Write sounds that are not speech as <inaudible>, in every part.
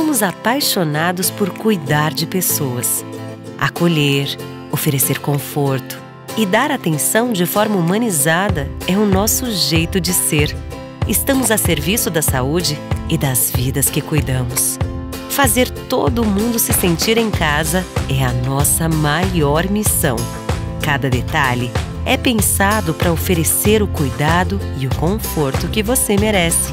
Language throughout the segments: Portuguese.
somos apaixonados por cuidar de pessoas, acolher, oferecer conforto e dar atenção de forma humanizada é o nosso jeito de ser. Estamos a serviço da saúde e das vidas que cuidamos. Fazer todo mundo se sentir em casa é a nossa maior missão. Cada detalhe é pensado para oferecer o cuidado e o conforto que você merece.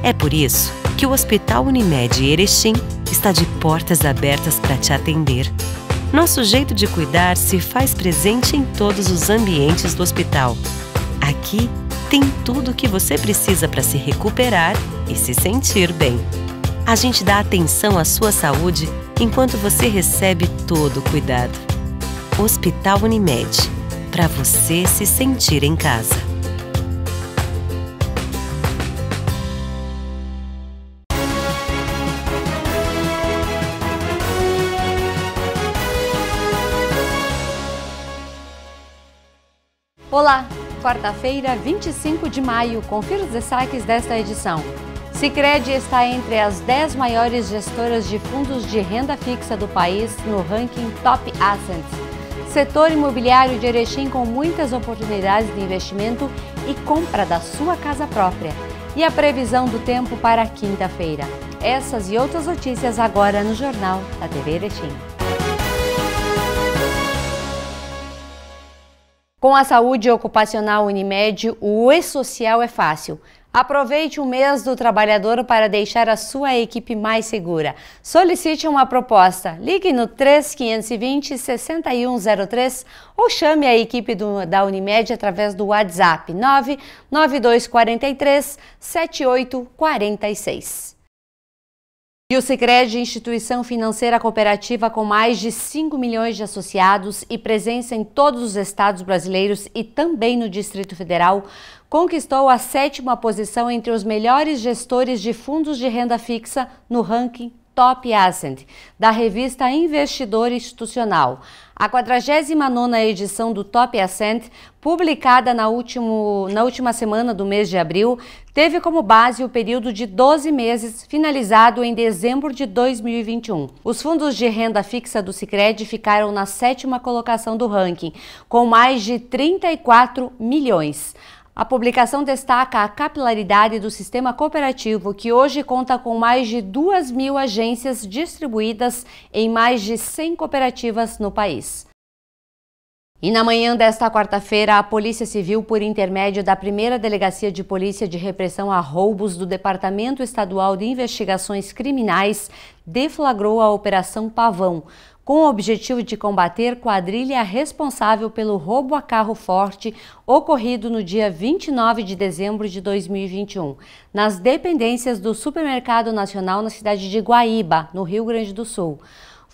É por isso que o Hospital Unimed Erechim está de portas abertas para te atender. Nosso jeito de cuidar se faz presente em todos os ambientes do hospital. Aqui tem tudo o que você precisa para se recuperar e se sentir bem. A gente dá atenção à sua saúde enquanto você recebe todo o cuidado. Hospital Unimed para você se sentir em casa. Olá, quarta-feira, 25 de maio. Confira os destaques desta edição. Sicredi está entre as 10 maiores gestoras de fundos de renda fixa do país no ranking Top Assets. Setor imobiliário de Erechim com muitas oportunidades de investimento e compra da sua casa própria. E a previsão do tempo para quinta-feira. Essas e outras notícias agora no Jornal da TV Erechim. Com a saúde ocupacional Unimed, o E-Social é fácil. Aproveite o mês do trabalhador para deixar a sua equipe mais segura. Solicite uma proposta. Ligue no 3520 6103 ou chame a equipe do, da Unimed através do WhatsApp 99243 7846. E o Sicredi, instituição financeira cooperativa com mais de 5 milhões de associados e presença em todos os estados brasileiros e também no Distrito Federal, conquistou a sétima posição entre os melhores gestores de fundos de renda fixa no ranking Top Asset, da revista Investidor Institucional. A 49ª edição do Top Ascent, publicada na, último, na última semana do mês de abril, teve como base o período de 12 meses, finalizado em dezembro de 2021. Os fundos de renda fixa do Sicredi ficaram na sétima colocação do ranking, com mais de 34 milhões. A publicação destaca a capilaridade do sistema cooperativo, que hoje conta com mais de 2 mil agências distribuídas em mais de 100 cooperativas no país. E na manhã desta quarta-feira, a Polícia Civil, por intermédio da primeira Delegacia de Polícia de Repressão a Roubos do Departamento Estadual de Investigações Criminais, deflagrou a Operação Pavão, com o objetivo de combater quadrilha responsável pelo roubo a carro forte ocorrido no dia 29 de dezembro de 2021, nas dependências do Supermercado Nacional na cidade de Guaíba, no Rio Grande do Sul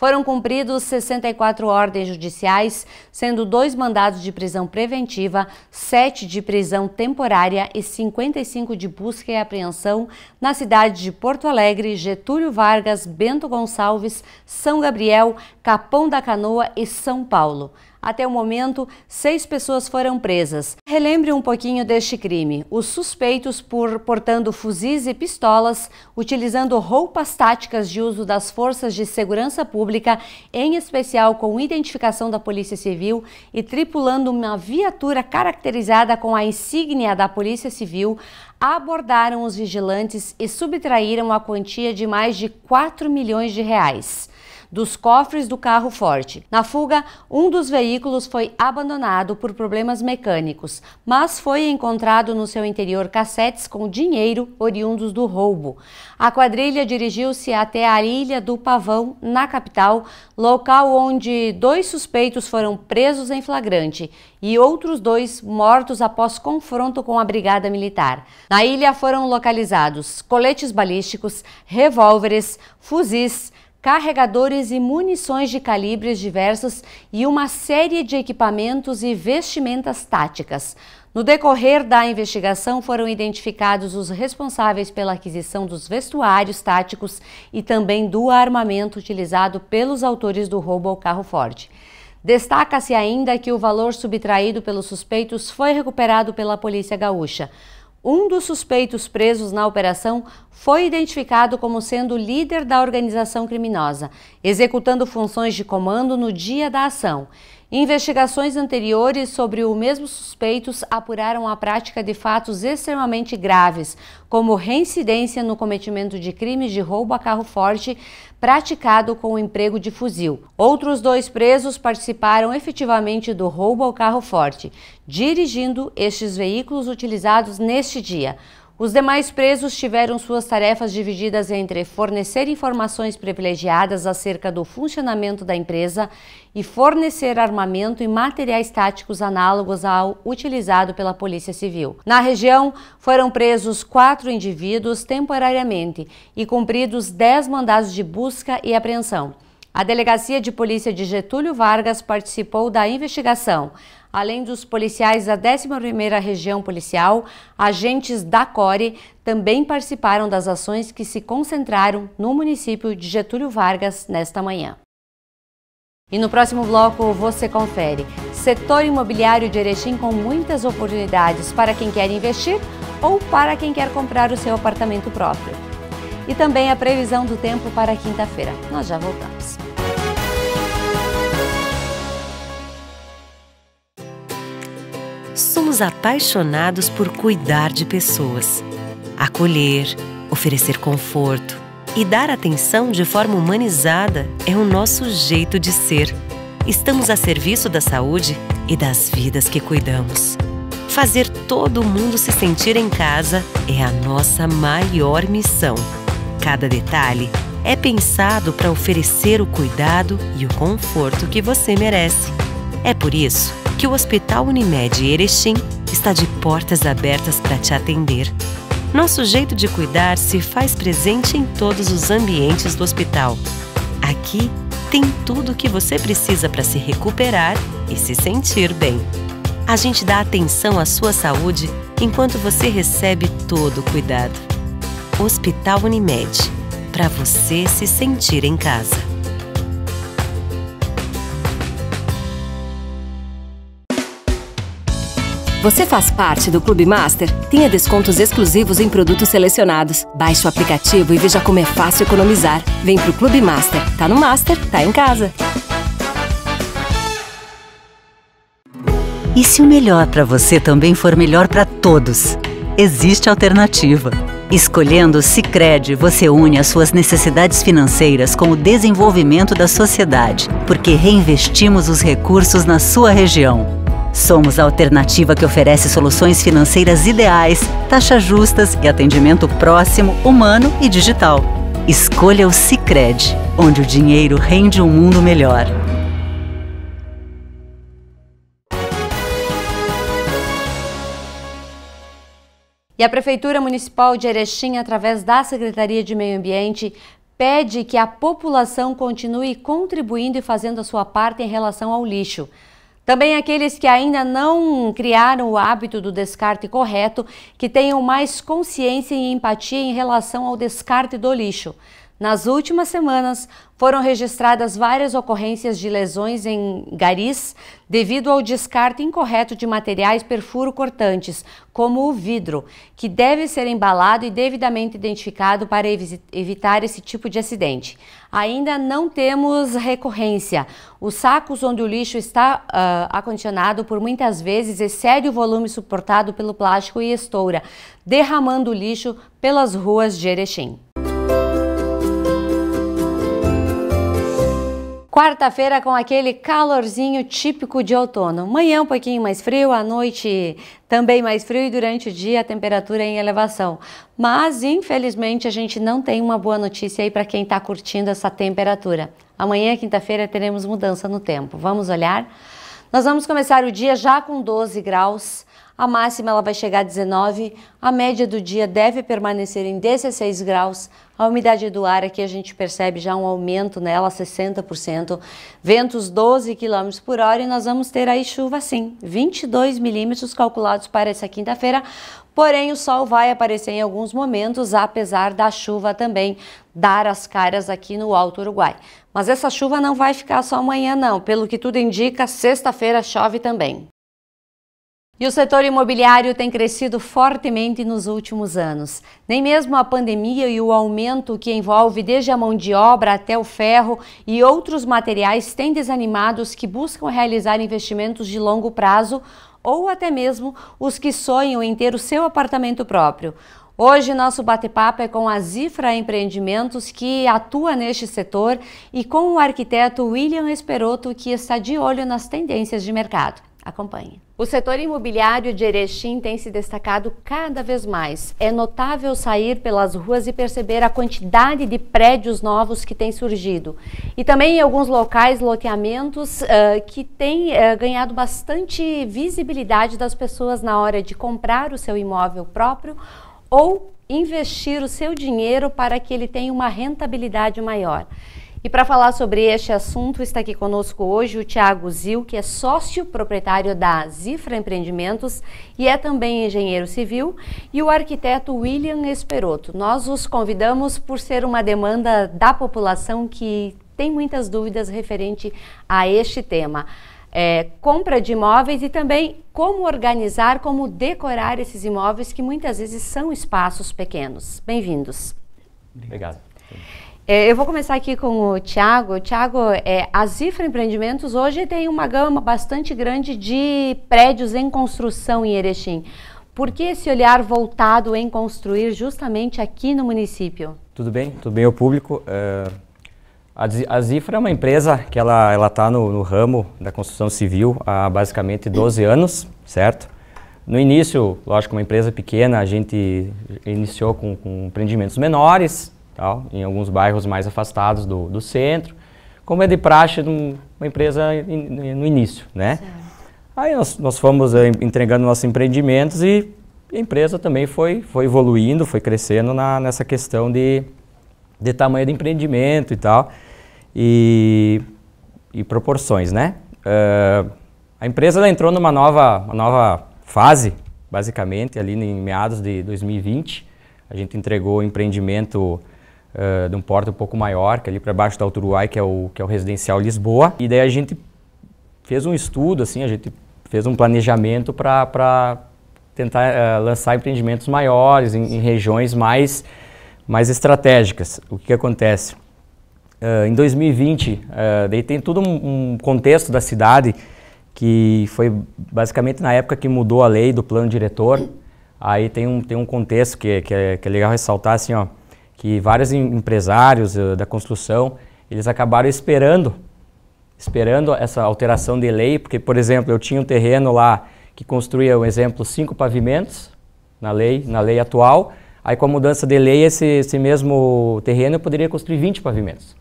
foram cumpridos 64 ordens judiciais, sendo dois mandados de prisão preventiva, sete de prisão temporária e 55 de busca e apreensão na cidade de Porto Alegre, Getúlio Vargas, Bento Gonçalves, São Gabriel, Capão da Canoa e São Paulo. Até o momento, seis pessoas foram presas. Relembre um pouquinho deste crime. Os suspeitos por portando fuzis e pistolas, utilizando roupas táticas de uso das forças de segurança pública, em especial com identificação da Polícia Civil, e tripulando uma viatura caracterizada com a insígnia da Polícia Civil, abordaram os vigilantes e subtraíram a quantia de mais de 4 milhões de reais dos cofres do carro forte. Na fuga, um dos veículos foi abandonado por problemas mecânicos, mas foi encontrado no seu interior cassetes com dinheiro oriundos do roubo. A quadrilha dirigiu-se até a Ilha do Pavão, na capital, local onde dois suspeitos foram presos em flagrante e outros dois mortos após confronto com a Brigada Militar. Na ilha foram localizados coletes balísticos, revólveres, fuzis, carregadores e munições de calibres diversos e uma série de equipamentos e vestimentas táticas. No decorrer da investigação, foram identificados os responsáveis pela aquisição dos vestuários táticos e também do armamento utilizado pelos autores do roubo ao carro forte. Destaca-se ainda que o valor subtraído pelos suspeitos foi recuperado pela Polícia Gaúcha. Um dos suspeitos presos na operação foi identificado como sendo líder da organização criminosa, executando funções de comando no dia da ação. Investigações anteriores sobre o mesmo suspeitos apuraram a prática de fatos extremamente graves, como reincidência no cometimento de crimes de roubo a carro forte praticado com o emprego de fuzil. Outros dois presos participaram efetivamente do roubo ao carro forte, dirigindo estes veículos utilizados neste dia. Os demais presos tiveram suas tarefas divididas entre fornecer informações privilegiadas acerca do funcionamento da empresa e fornecer armamento e materiais táticos análogos ao utilizado pela Polícia Civil. Na região, foram presos quatro indivíduos temporariamente e cumpridos dez mandados de busca e apreensão. A Delegacia de Polícia de Getúlio Vargas participou da investigação. Além dos policiais da 11ª Região Policial, agentes da CORE também participaram das ações que se concentraram no município de Getúlio Vargas nesta manhã. E no próximo bloco você confere. Setor imobiliário de Erechim com muitas oportunidades para quem quer investir ou para quem quer comprar o seu apartamento próprio. E também a previsão do tempo para quinta-feira. Nós já voltamos. somos apaixonados por cuidar de pessoas, acolher, oferecer conforto e dar atenção de forma humanizada é o nosso jeito de ser. Estamos a serviço da saúde e das vidas que cuidamos. Fazer todo mundo se sentir em casa é a nossa maior missão. Cada detalhe é pensado para oferecer o cuidado e o conforto que você merece. É por isso que o Hospital Unimed Erechim está de portas abertas para te atender. Nosso jeito de cuidar se faz presente em todos os ambientes do hospital. Aqui tem tudo o que você precisa para se recuperar e se sentir bem. A gente dá atenção à sua saúde enquanto você recebe todo o cuidado. Hospital Unimed para você se sentir em casa. Você faz parte do Clube Master? Tenha descontos exclusivos em produtos selecionados. Baixe o aplicativo e veja como é fácil economizar. Vem pro Clube Master. Tá no Master, tá em casa. E se o melhor para você também for melhor para todos? Existe alternativa. Escolhendo o Sicredi, você une as suas necessidades financeiras com o desenvolvimento da sociedade, porque reinvestimos os recursos na sua região Somos a alternativa que oferece soluções financeiras ideais, taxas justas e atendimento próximo, humano e digital. Escolha o Cicred, onde o dinheiro rende um mundo melhor. E a Prefeitura Municipal de Erechim, através da Secretaria de Meio Ambiente, pede que a população continue contribuindo e fazendo a sua parte em relação ao lixo. Também aqueles que ainda não criaram o hábito do descarte correto, que tenham mais consciência e empatia em relação ao descarte do lixo. Nas últimas semanas, foram registradas várias ocorrências de lesões em garis devido ao descarte incorreto de materiais perfuro-cortantes, como o vidro, que deve ser embalado e devidamente identificado para evitar esse tipo de acidente. Ainda não temos recorrência. Os sacos onde o lixo está uh, acondicionado por muitas vezes excede o volume suportado pelo plástico e estoura, derramando o lixo pelas ruas de Erechim. Quarta-feira com aquele calorzinho típico de outono. Manhã um pouquinho mais frio, à noite também mais frio e durante o dia a temperatura em elevação. Mas, infelizmente, a gente não tem uma boa notícia aí para quem está curtindo essa temperatura. Amanhã, quinta-feira, teremos mudança no tempo. Vamos olhar? Nós vamos começar o dia já com 12 graus. A máxima ela vai chegar a 19, a média do dia deve permanecer em 16 graus. A umidade do ar aqui a gente percebe já um aumento nela, 60%. Ventos 12 km por hora e nós vamos ter aí chuva sim, 22 milímetros calculados para essa quinta-feira. Porém, o sol vai aparecer em alguns momentos, apesar da chuva também dar as caras aqui no Alto Uruguai. Mas essa chuva não vai ficar só amanhã, não. Pelo que tudo indica, sexta-feira chove também. E o setor imobiliário tem crescido fortemente nos últimos anos. Nem mesmo a pandemia e o aumento que envolve desde a mão de obra até o ferro e outros materiais têm desanimado os que buscam realizar investimentos de longo prazo ou até mesmo os que sonham em ter o seu apartamento próprio. Hoje, nosso bate-papo é com a Zifra Empreendimentos, que atua neste setor, e com o arquiteto William Esperoto, que está de olho nas tendências de mercado. Acompanhe. O setor imobiliário de Erechim tem se destacado cada vez mais. É notável sair pelas ruas e perceber a quantidade de prédios novos que têm surgido. E também em alguns locais, loteamentos uh, que têm uh, ganhado bastante visibilidade das pessoas na hora de comprar o seu imóvel próprio ou investir o seu dinheiro para que ele tenha uma rentabilidade maior. E para falar sobre este assunto, está aqui conosco hoje o Tiago Zil, que é sócio proprietário da Zifra Empreendimentos e é também engenheiro civil, e o arquiteto William Esperoto. Nós os convidamos por ser uma demanda da população que tem muitas dúvidas referente a este tema. É, compra de imóveis e também como organizar, como decorar esses imóveis que muitas vezes são espaços pequenos. Bem-vindos. Obrigado. Obrigado. É, eu vou começar aqui com o Tiago. Tiago, é, a Zifra Empreendimentos hoje tem uma gama bastante grande de prédios em construção em Erechim. Por que esse olhar voltado em construir justamente aqui no município? Tudo bem, tudo bem O público. É, a Zifra é uma empresa que ela está no, no, ramo da construção civil há basicamente 12 anos, certo? No início, lógico, uma empresa pequena, a gente iniciou com, com empreendimentos menores, tal, em alguns bairros mais afastados do, do centro, como é de praxe numa empresa in, no início, né? Certo. Aí nós, nós fomos eh, entregando nossos empreendimentos e a empresa também foi, foi evoluindo, foi crescendo na, nessa questão de, de tamanho de empreendimento e tal, e, e proporções, né? Uh, a empresa entrou numa nova, uma nova fase, basicamente, ali em meados de 2020. A gente entregou o empreendimento de um porto um pouco maior, que é ali para baixo da Uruguai, que é, o, que é o residencial Lisboa. E daí a gente fez um estudo, assim, a gente fez um planejamento para tentar uh, lançar empreendimentos maiores em, em, regiões mais, mais estratégicas. O que, que acontece? Uh, em 2020, uh, daí tem todo um, um contexto da cidade que foi basicamente na época que mudou a lei do plano diretor. Aí tem um, tem um contexto que, que, é, que é legal ressaltar, assim, ó que vários empresários eh, da construção, eles acabaram esperando, esperando essa alteração de lei, porque, por exemplo, eu tinha um terreno lá que construía, um exemplo, cinco pavimentos na lei, na lei atual, aí com a mudança de lei, esse, esse mesmo terreno eu poderia construir 20 pavimentos,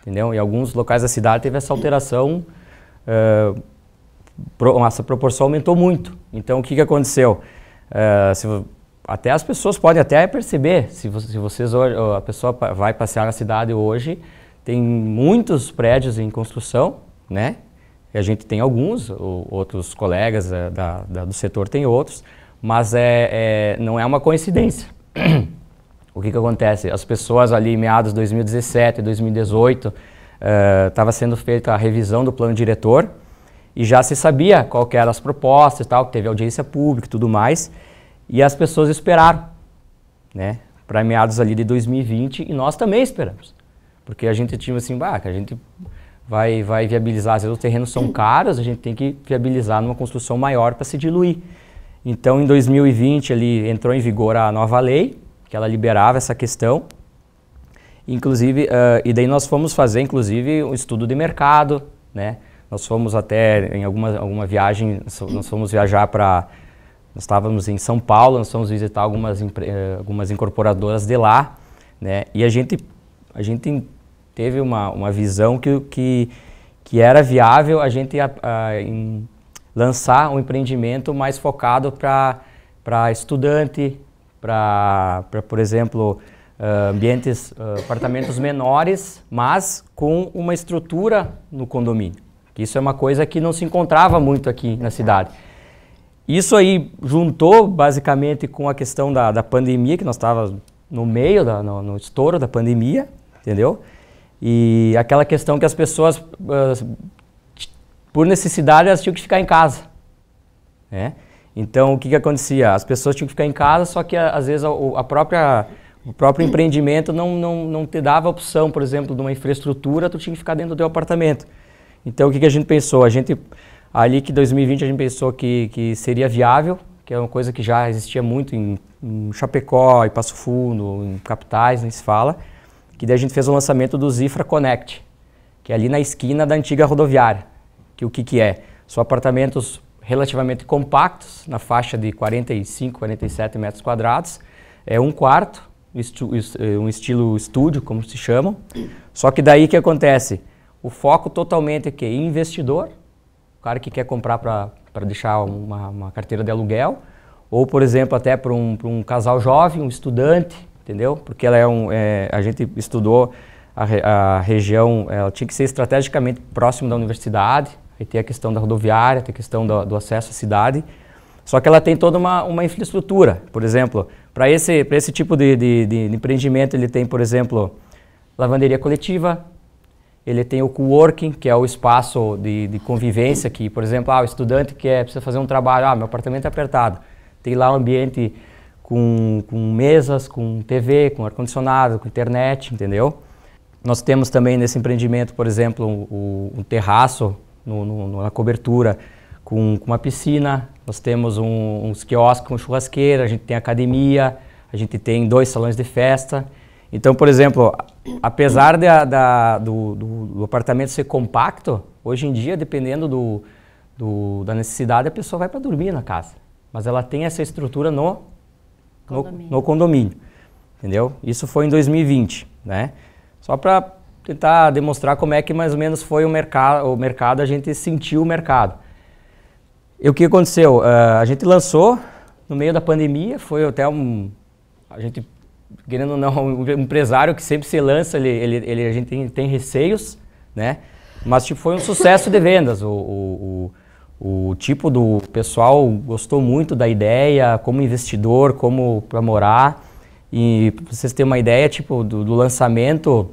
entendeu? Em alguns locais da cidade teve essa alteração, uh, pro, essa proporção aumentou muito. Então, o que, que aconteceu? Uh, se até as pessoas podem até perceber, se, se vocês a pessoa vai passear na cidade hoje, tem muitos prédios em construção, né? E a gente tem alguns, outros colegas eh, da, da, do setor tem outros, mas é, é não é uma coincidência. <clears throat> o que, que acontece? As pessoas ali, meados de 2017, 2018, estava uh, sendo feita a revisão do plano diretor e já se sabia qual eram as propostas e tal, teve audiência pública e tudo mais. E as pessoas esperaram, né? Para meados ali de 2020 e nós também esperamos. Porque a gente tinha assim, bah, a gente vai, vai viabilizar, às vezes os terrenos são caros, a gente tem que viabilizar numa construção maior para se diluir. Então, em 2020, ali entrou em vigor a nova lei, que ela liberava essa questão. Inclusive, uh, e daí nós fomos fazer, inclusive, um estudo de mercado, né? Nós fomos até, em alguma, alguma viagem, nós fomos viajar para nós estávamos em São Paulo, nós fomos visitar algumas, eh, algumas incorporadoras de lá, né? E a gente, a gente teve uma, uma visão que, que, que era viável a gente a, ah, a, ah, em, lançar um empreendimento mais focado para estudante, para, por exemplo, uh, ambientes, uh, apartamentos menores, mas com uma estrutura no condomínio. Isso é uma coisa que não se encontrava muito aqui na cidade. Isso aí juntou basicamente com a questão da, da pandemia, que nós estávamos no meio, da, no, no, estouro da pandemia, entendeu? E aquela questão que as pessoas, por necessidade, elas tinham que ficar em casa. Né? Então, o que, que acontecia? As pessoas tinham que ficar em casa, só que às vezes a, a própria o próprio empreendimento não, não, não te dava opção, por exemplo, de uma infraestrutura, tu tinha que ficar dentro do teu apartamento. Então, o que, que a gente pensou? A gente ali que 2020 a gente pensou que, que seria viável, que é uma coisa que já existia muito em, em Chapecó, em Passo Fundo, em capitais, nem se fala, que daí a gente fez o lançamento do Zifra Connect, que é ali na esquina da antiga rodoviária, que o que, que é? São apartamentos relativamente compactos, na faixa de 45, 47 metros quadrados, é um quarto, é, um estilo estúdio, como se chamam, só que daí que acontece? O foco totalmente é que investidor, o cara que quer comprar para deixar uma, uma, carteira de aluguel, ou, por exemplo, até para um, um casal jovem, um estudante, entendeu? Porque ela é um, é, a gente estudou a, a, região, ela tinha que ser estrategicamente próximo da universidade, aí tem a questão da rodoviária, tem a questão do, do acesso à cidade, só que ela tem toda uma, uma infraestrutura. Por exemplo, para esse, esse tipo de, de, de empreendimento, ele tem, por exemplo, lavanderia coletiva, ele tem o coworking, que é o espaço de, de convivência, que, por exemplo, ah, o estudante quer, é, precisa fazer um trabalho, ah, meu apartamento é apertado. Tem lá um ambiente com, com mesas, com TV, com ar-condicionado, com internet, entendeu? Nós temos também nesse empreendimento, por exemplo, um, um terraço no, no, na cobertura com, com, uma piscina, nós temos um, uns quiosques com churrasqueira, a gente tem academia, a gente tem dois salões de festa. Então, por exemplo, apesar da, da, do, do, do, apartamento ser compacto, hoje em dia, dependendo do, do da necessidade, a pessoa vai para dormir na casa. Mas ela tem essa estrutura no condomínio. No, no condomínio entendeu? Isso foi em 2020, né? Só para tentar demonstrar como é que mais ou menos foi o mercado, o mercado a gente sentiu o mercado. E o que aconteceu? Uh, a gente lançou no meio da pandemia, foi até um, a gente querendo ou não, um empresário que sempre se lança, ele, ele, ele a gente tem, tem receios, né? Mas tipo, foi um sucesso de vendas. O, o, o, o tipo do pessoal gostou muito da ideia, como investidor, como para morar. E pra vocês terem uma ideia, tipo, do, do, lançamento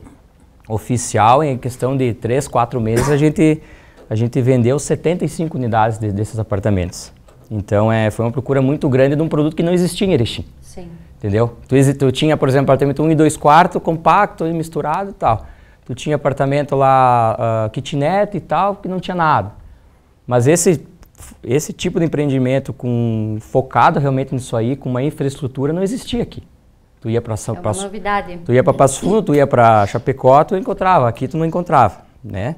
oficial, em questão de três, quatro meses, a gente, a gente vendeu 75 unidades de, desses apartamentos. Então, é, foi uma procura muito grande de um produto que não existia em Erechim. Sim. Entendeu? Tu, tu tinha, por exemplo, apartamento 1 um e 2 quartos, compacto e misturado e tal. Tu tinha apartamento lá, uh, kitnet e tal, que não tinha nada. Mas esse, esse tipo de empreendimento com, focado realmente nisso aí, com uma infraestrutura, não existia aqui. Tu ia para São Paulo, é Passo, novidade. Tu ia para Passo Fundo, tu ia para Chapecó, tu encontrava. Aqui tu não encontrava, né?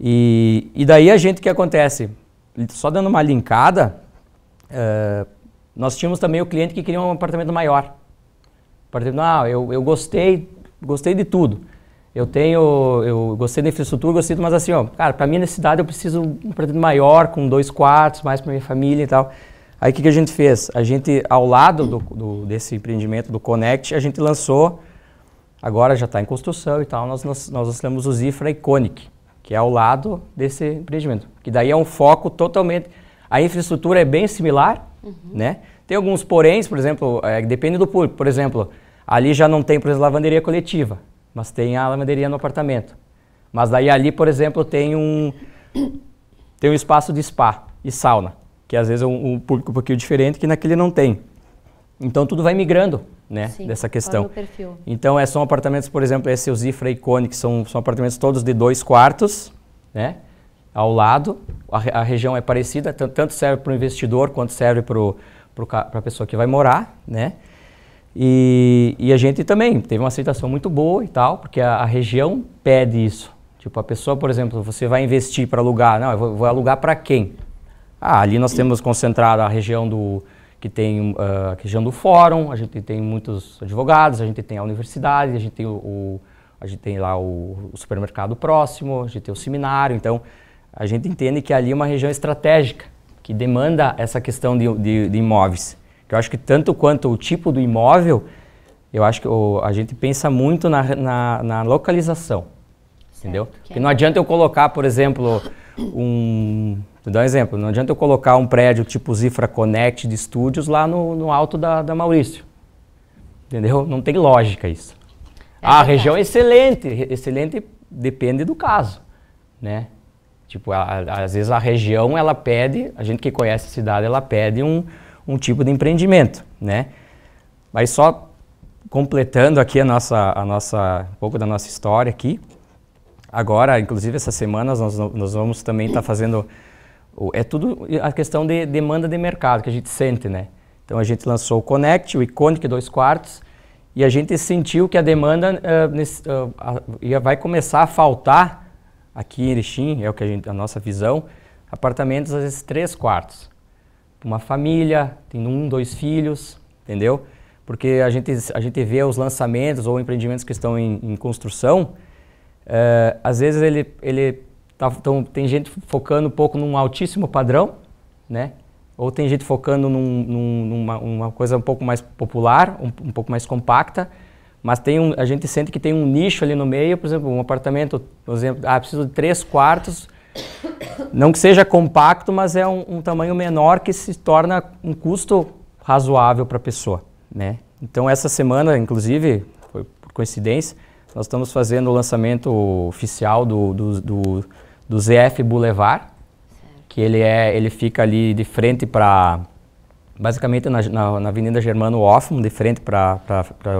E, e daí a gente, o que acontece? Só dando uma linkada, uh, nós tínhamos também o cliente que queria um apartamento maior. Apartamento, ah, eu, eu gostei, gostei de tudo. Eu tenho, eu gostei da infraestrutura, gostei, mas assim, ó, cara, para minha necessidade eu preciso um apartamento maior, com dois quartos, mais para minha família e tal. Aí o que, que a gente fez? A gente, ao lado do, do, desse empreendimento do Connect, a gente lançou, agora já está em construção e tal, nós, nós, nós lançamos o Zifra Iconic, que é ao lado desse empreendimento. Que daí é um foco totalmente. A infraestrutura é bem similar, uhum. né? Tem alguns poréns, por exemplo, é, depende do público. Por exemplo, ali já não tem, por exemplo, lavanderia coletiva, mas tem a lavanderia no apartamento. Mas daí ali, por exemplo, tem um, tem um espaço de spa e sauna, que às vezes é um, um público um pouquinho diferente que naquele não tem. Então tudo vai migrando, né, Sim, dessa questão. Perfil. Então é, são apartamentos, por exemplo, esse é o Zifra Cone, que são, são apartamentos todos de dois quartos, né, ao lado. A, a região é parecida, tanto serve para o investidor quanto serve para o para a pessoa que vai morar, né? E, e, a gente também teve uma aceitação muito boa e tal, porque a, a, região pede isso. Tipo, a pessoa, por exemplo, você vai investir para alugar, não, eu vou, vou alugar para quem? Ah, ali nós temos concentrada a região do que tem uh, a região do fórum, a gente tem muitos advogados, a gente tem a universidade, a gente tem o a gente tem lá o, o, supermercado próximo, a gente tem o seminário, então a gente entende que ali é uma região estratégica que demanda essa questão de, de, de imóveis. Eu acho que tanto quanto o tipo do imóvel, eu acho que o, a gente pensa muito na, na, na localização, certo, entendeu? Porque é. não adianta eu colocar, por exemplo, um... Vou dar um exemplo. Não adianta eu colocar um prédio tipo Zifra Connect de estúdios lá no, no alto da, da Maurício. Entendeu? Não tem lógica isso. É ah, a região é excelente. Excelente depende do caso, né? Tipo, a, a, às vezes a região ela pede, a gente que conhece a cidade, ela pede um, um tipo de empreendimento, né? Mas só completando aqui a nossa, a nossa, um pouco da nossa história aqui. Agora, inclusive essas semanas, nós, nós vamos também estar tá fazendo, é tudo a questão de demanda de mercado que a gente sente, né? Então a gente lançou o Connect, o Iconic 2 quartos, e a gente sentiu que a demanda uh, nesse, uh, ia, vai começar a faltar Aqui em Erechim, é o que a, gente, a nossa visão, apartamentos às vezes três quartos. Uma família, tem um, dois filhos, entendeu? Porque a gente, a gente vê os lançamentos ou empreendimentos que estão em, em construção, eh, às vezes ele, ele tá, tão, tem gente focando um pouco num altíssimo padrão, né? ou tem gente focando num, num, numa uma coisa um pouco mais popular, um, um pouco mais compacta, mas tem um, a gente sente que tem um nicho ali no meio, por exemplo, um apartamento, por exemplo, ah, preciso de três quartos, não que seja compacto, mas é um, um tamanho menor que se torna um custo razoável para a pessoa, né? Então essa semana, inclusive, foi por coincidência, nós estamos fazendo o lançamento oficial do, do, do, do ZF Boulevard, que ele é, ele fica ali de frente para basicamente na, na, na Avenida Germano Hoffman, de frente para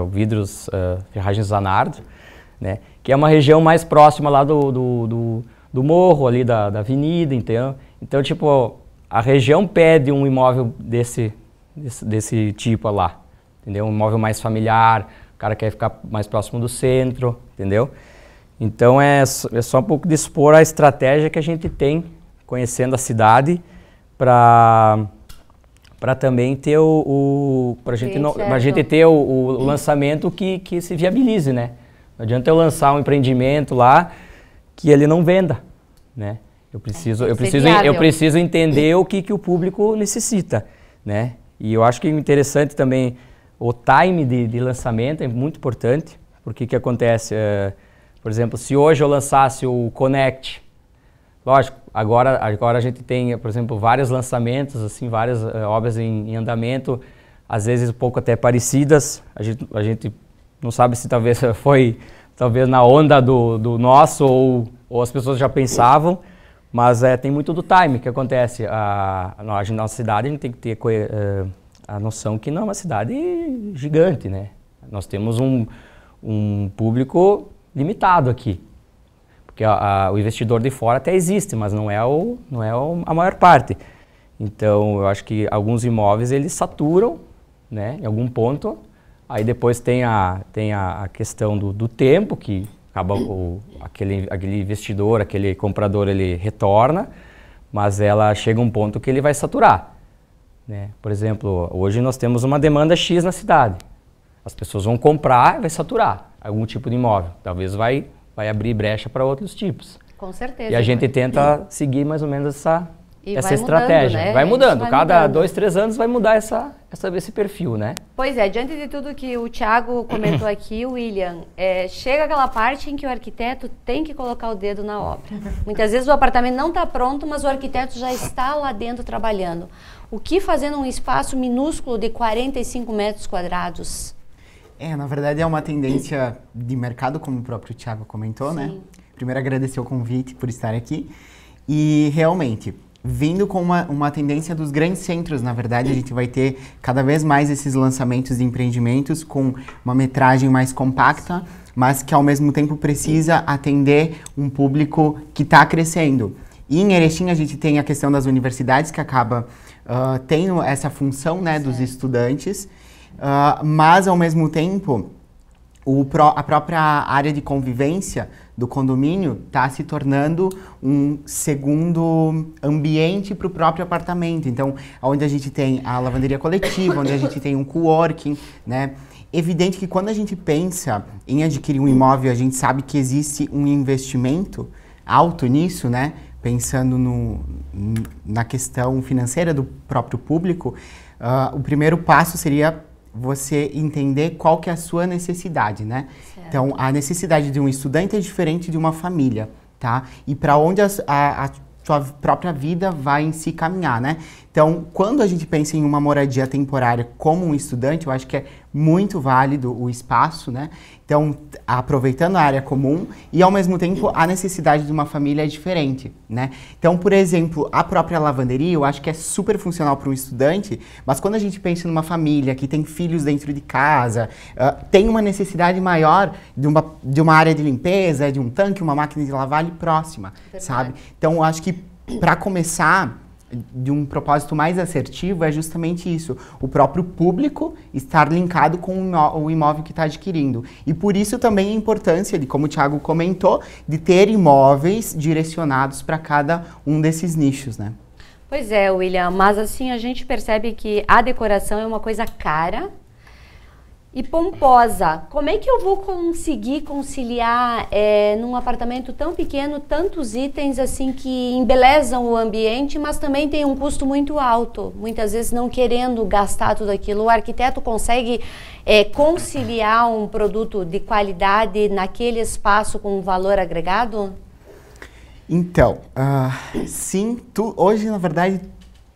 Vidros uh, Ferragens Zanardo, né? que é uma região mais próxima lá do, do, do, do morro, ali da, da avenida, entendeu? Então, tipo, a região pede um imóvel desse, desse, desse tipo lá, entendeu? Um imóvel mais familiar, o cara quer ficar mais próximo do centro, entendeu? Então é, é só um pouco de expor a estratégia que a gente tem conhecendo a cidade para para também ter o, o para gente, não, pra gente ter o, o lançamento que, que se viabilize, né? Não adianta eu lançar um empreendimento lá que ele não venda, né? Eu preciso, é, eu é preciso, eu preciso entender o que, que o público necessita, né? E eu acho que é interessante também o time de, de lançamento é muito importante, porque que acontece, é, por exemplo, se hoje eu lançasse o Connect, lógico, Agora, agora a gente tem, por exemplo, vários lançamentos, assim, várias uh, obras em, em, andamento, às vezes um pouco até parecidas. A gente, a gente não sabe se talvez <laughs> foi talvez na onda do, do nosso ou, ou as pessoas já pensavam, mas é, tem muito do time que acontece. A, a, a nossa cidade a gente tem que ter uh, a noção que não é uma cidade gigante, né? Nós temos um, um público limitado aqui. Porque a, a, o investidor de fora até existe, mas não é, o, não é o, a maior parte. Então, eu acho que alguns imóveis eles saturam, né, em algum ponto. Aí depois tem a, tem a, a questão do, do, tempo, que acaba o, aquele, aquele investidor, aquele comprador, ele retorna, mas ela chega a um ponto que ele vai saturar. Né? Por exemplo, hoje nós temos uma demanda X na cidade. As pessoas vão comprar e vai saturar algum tipo de imóvel. Talvez vai vai abrir brecha para outros tipos. Com certeza. E a gente tenta seguir mais ou menos essa, e essa vai estratégia. Mudando, né? Vai mudando. Vai Cada mudando. dois, três anos vai mudar essa, essa, esse perfil, né? Pois é, diante de tudo que o Tiago comentou <coughs> aqui, William, é, chega aquela parte em que o arquiteto tem que colocar o dedo na obra. Muitas vezes o apartamento não está pronto, mas o arquiteto já está lá dentro trabalhando. O que fazendo um espaço minúsculo de 45 metros quadrados? É, na verdade é uma tendência de mercado, como o próprio Thiago comentou, né? Sim. né? Primeiro agradecer o convite por estar aqui. E realmente, vindo com uma, uma tendência dos grandes centros, na verdade, a gente vai ter cada vez mais esses lançamentos de empreendimentos com uma metragem mais compacta, mas que ao mesmo tempo precisa atender um público que está crescendo. E em Erechim a gente tem a questão das universidades que acaba uh, tendo essa função né, dos estudantes Uh, mas, ao mesmo tempo, Pro, a própria área de convivência do condomínio está se tornando um segundo ambiente para o próprio apartamento. Então, onde a gente tem a lavanderia coletiva, onde a gente tem um coworking, né? Evidente que quando a gente pensa em adquirir um imóvel, a gente sabe que existe um investimento alto nisso, né? Pensando no, na questão financeira do próprio público, uh, o primeiro passo seria você entender qual que é a sua necessidade, né? Certo. Então, a necessidade de um estudante é diferente de uma família, tá? E para onde a, a, a sua própria vida vai em si caminhar, né? Então, quando a gente pensa em uma moradia temporária como um estudante, eu acho que é muito válido o espaço, né? Então, aproveitando a área comum e ao mesmo tempo a necessidade de uma família é diferente, né? Então, por exemplo, a própria lavanderia, eu acho que é super funcional para um estudante, mas quando a gente pensa numa família que tem filhos dentro de casa, uh, tem uma necessidade maior de uma, de uma área de limpeza, de um tanque, uma máquina de lavar ali próxima, Verdade. sabe? Então, eu acho que para começar de um propósito mais assertivo é justamente isso, o próprio público estar linkado com o imóvel que está adquirindo. E por isso também a importância de, como o Thiago comentou, de ter imóveis direcionados para cada um desses nichos, né? Pois é, William, mas assim a gente percebe que a decoração é uma coisa cara, e pomposa. Como é que eu vou conseguir conciliar é, num apartamento tão pequeno tantos itens assim que embelezam o ambiente, mas também tem um custo muito alto? Muitas vezes não querendo gastar tudo aquilo. O arquiteto consegue é, conciliar um produto de qualidade naquele espaço com um valor agregado? Então, uh, sim, tu, hoje na verdade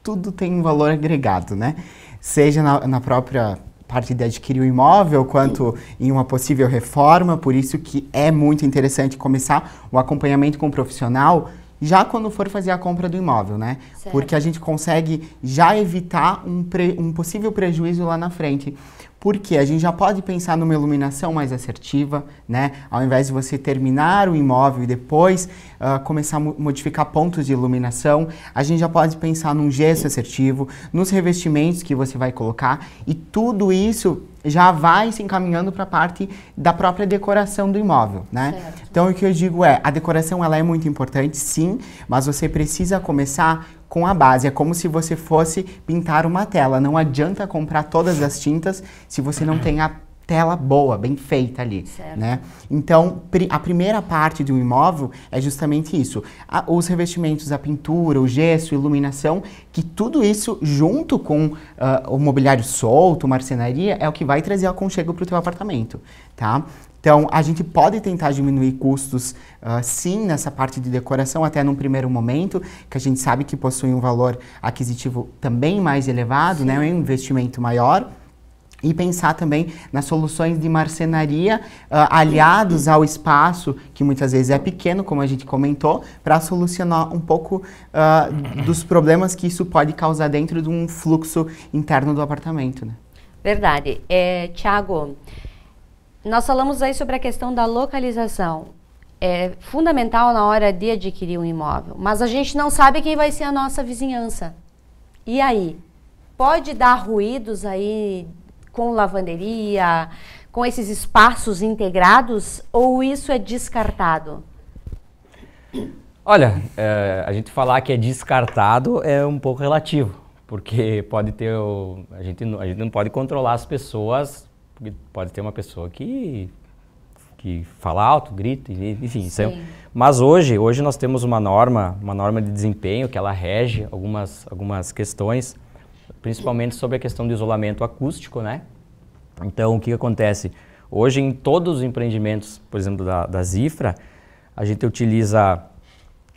tudo tem um valor agregado, né? Seja na, na própria parte de adquirir o imóvel, quanto em uma possível reforma, por isso que é muito interessante começar o acompanhamento com o um profissional já quando for fazer a compra do imóvel, né? Certo. Porque a gente consegue já evitar um, pre, um possível prejuízo lá na frente. Porque a gente já pode pensar numa iluminação mais assertiva, né? Ao invés de você terminar o imóvel e depois uh, começar a modificar pontos de iluminação, a gente já pode pensar num gesso assertivo, nos revestimentos que você vai colocar e tudo isso já vai se encaminhando para a parte da própria decoração do imóvel, né? Certo. Então o que eu digo é, a decoração ela é muito importante, sim, mas você precisa começar com a base. É como se você fosse pintar uma tela. Não adianta comprar todas as tintas se você não tem a tela boa, bem feita ali, certo. né? Então, a primeira parte de um imóvel é justamente isso. A, os revestimentos, a pintura, o gesso, iluminação, que tudo isso junto com uh, o mobiliário solto, marcenaria, é o que vai trazer aconchego para o teu apartamento, tá? Então, a gente pode tentar diminuir custos, uh, sim, nessa parte de decoração, até num primeiro momento, que a gente sabe que possui um valor aquisitivo também mais elevado, né? sim. né? Um investimento maior e pensar também nas soluções de marcenaria uh, aliados ao espaço, que muitas vezes é pequeno, como a gente comentou, para solucionar um pouco uh, dos problemas que isso pode causar dentro de um fluxo interno do apartamento. Né? Verdade. É, Tiago, nós falamos aí sobre a questão da localização. É fundamental na hora de adquirir um imóvel, mas a gente não sabe quem vai ser a nossa vizinhança. E aí? Pode dar ruídos aí com lavanderia, com esses espaços integrados, ou isso é descartado? Olha, é, a gente falar que é descartado é um pouco relativo, porque pode ter. O, a, gente, a gente não pode controlar as pessoas, porque pode ter uma pessoa que que fala alto, grita, enfim. É Sim. mas hoje, hoje nós temos uma norma, uma norma de desempenho que ela rege algumas, algumas questões principalmente sobre a questão do isolamento acústico, né? Então, o que acontece? Hoje, em todos os empreendimentos, por exemplo, da, da Zifra, a gente utiliza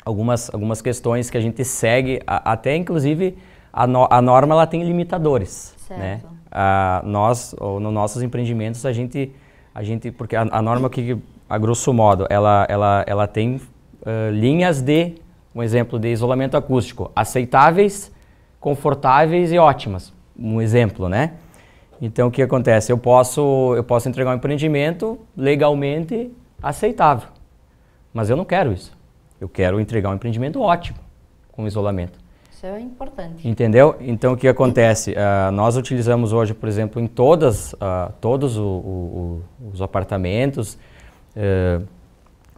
algumas, algumas questões que a gente segue, a, até inclusive a, no, a, norma ela tem limitadores. Né? Certo. Né? A, nós, ou nos nossos empreendimentos, a gente, a gente porque a, a norma, que, a grosso modo, ela, ela, ela tem uh, linhas de, um exemplo de isolamento acústico, aceitáveis, confortáveis e ótimas. Um exemplo, né? Então o que acontece? Eu posso, eu posso entregar um empreendimento legalmente aceitável, mas eu não quero isso. Eu quero entregar um empreendimento ótimo, com isolamento. Isso é importante. Entendeu? Então o que acontece? Uh, nós utilizamos hoje, por exemplo, em todas, uh, todos o, o, o, os apartamentos, uh,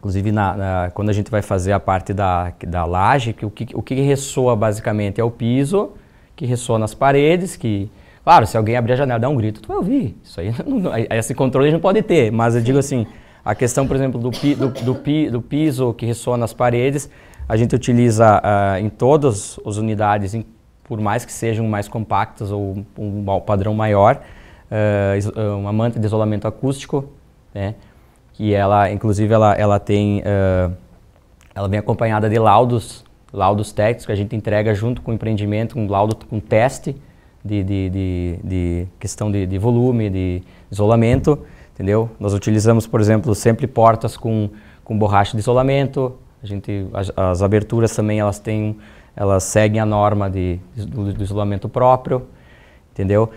Inclusive, na, na, quando a gente vai fazer a parte da, da laje, que, o, que, o que ressoa basicamente é o piso, que ressoa nas paredes, que, claro, se alguém abrir a janela e dar um grito, tu vai ouvir. Isso aí, <laughs> não, não, esse controle a gente não pode ter, mas eu digo assim, a questão, por exemplo, do, pi, do, do, pi, do piso que ressoa nas paredes, a gente utiliza uh, em todas as unidades, em, por mais que sejam mais compactas ou um, um padrão maior, uh, uma manta de isolamento acústico, né? que ela, inclusive, ela, ela tem, uh, ela vem acompanhada de laudos, laudos técnicos que a gente entrega junto com o empreendimento, um laudo com um teste de, de, de, de questão de, de, volume, de isolamento, entendeu? Nós utilizamos, por exemplo, sempre portas com, com borracha de isolamento, a gente, as, as aberturas também, elas têm, elas seguem a norma de, do, do isolamento próprio, entendeu?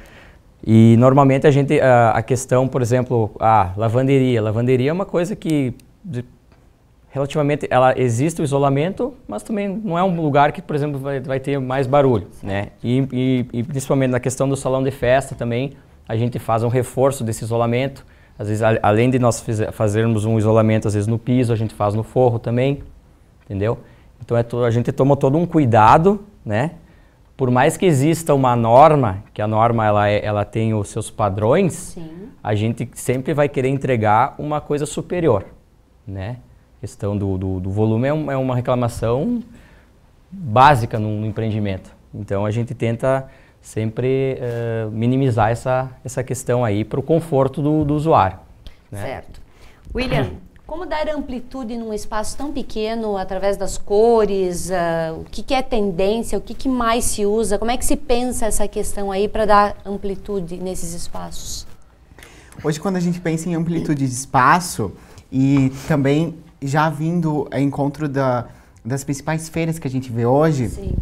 E normalmente a gente, a, a questão, por exemplo, a lavanderia. Lavanderia é uma coisa que de, relativamente, ela existe o isolamento, mas também não é um lugar que, por exemplo, vai, vai ter mais barulho, né? E, e, e, principalmente na questão do salão de festa também, a gente faz um reforço desse isolamento. Às vezes, a, além de nós fizer, fazermos um isolamento, às vezes no piso, a gente faz no forro também, entendeu? Então é to, a gente toma todo um cuidado, né? por mais que exista uma norma, que a norma ela, é, ela tem os seus padrões, Sim. a gente sempre vai querer entregar uma coisa superior, né? A questão do, do, do volume é, um, é, uma reclamação básica no, no, empreendimento. Então a gente tenta sempre uh, minimizar essa, essa questão aí para o conforto do, do usuário. Né? Certo. William, como dar amplitude num espaço tão pequeno através das cores? Uh, o que, que, é tendência? O que, que, mais se usa? Como é que se pensa essa questão aí para dar amplitude nesses espaços? Hoje, quando a gente pensa em amplitude de espaço e também já vindo ao encontro da, das principais feiras que a gente vê hoje, Sim.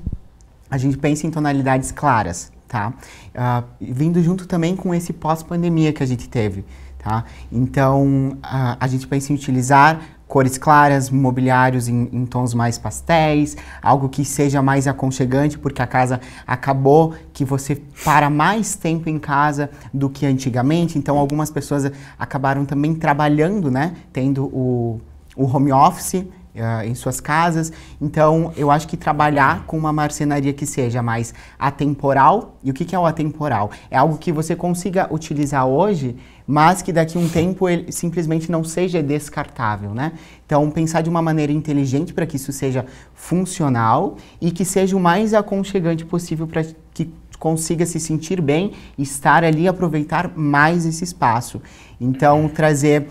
a gente pensa em tonalidades claras, tá? Uh, vindo junto também com esse pós-pandemia que a gente teve. Tá? Então, a, a gente pensa em utilizar cores claras, mobiliários em, em, tons mais pastéis, algo que seja mais aconchegante, porque a casa acabou que você para mais tempo em casa do que antigamente. Então, algumas pessoas acabaram também trabalhando, né? Tendo o, o home office uh, em suas casas. Então, eu acho que trabalhar com uma marcenaria que seja mais atemporal. E o que, que é o atemporal? É algo que você consiga utilizar hoje, mas que daqui a um tempo ele simplesmente não seja descartável, né? Então, pensar de uma maneira inteligente para que isso seja funcional e que seja o mais aconchegante possível para consiga se sentir bem, estar ali e aproveitar mais esse espaço. Então, trazer uh,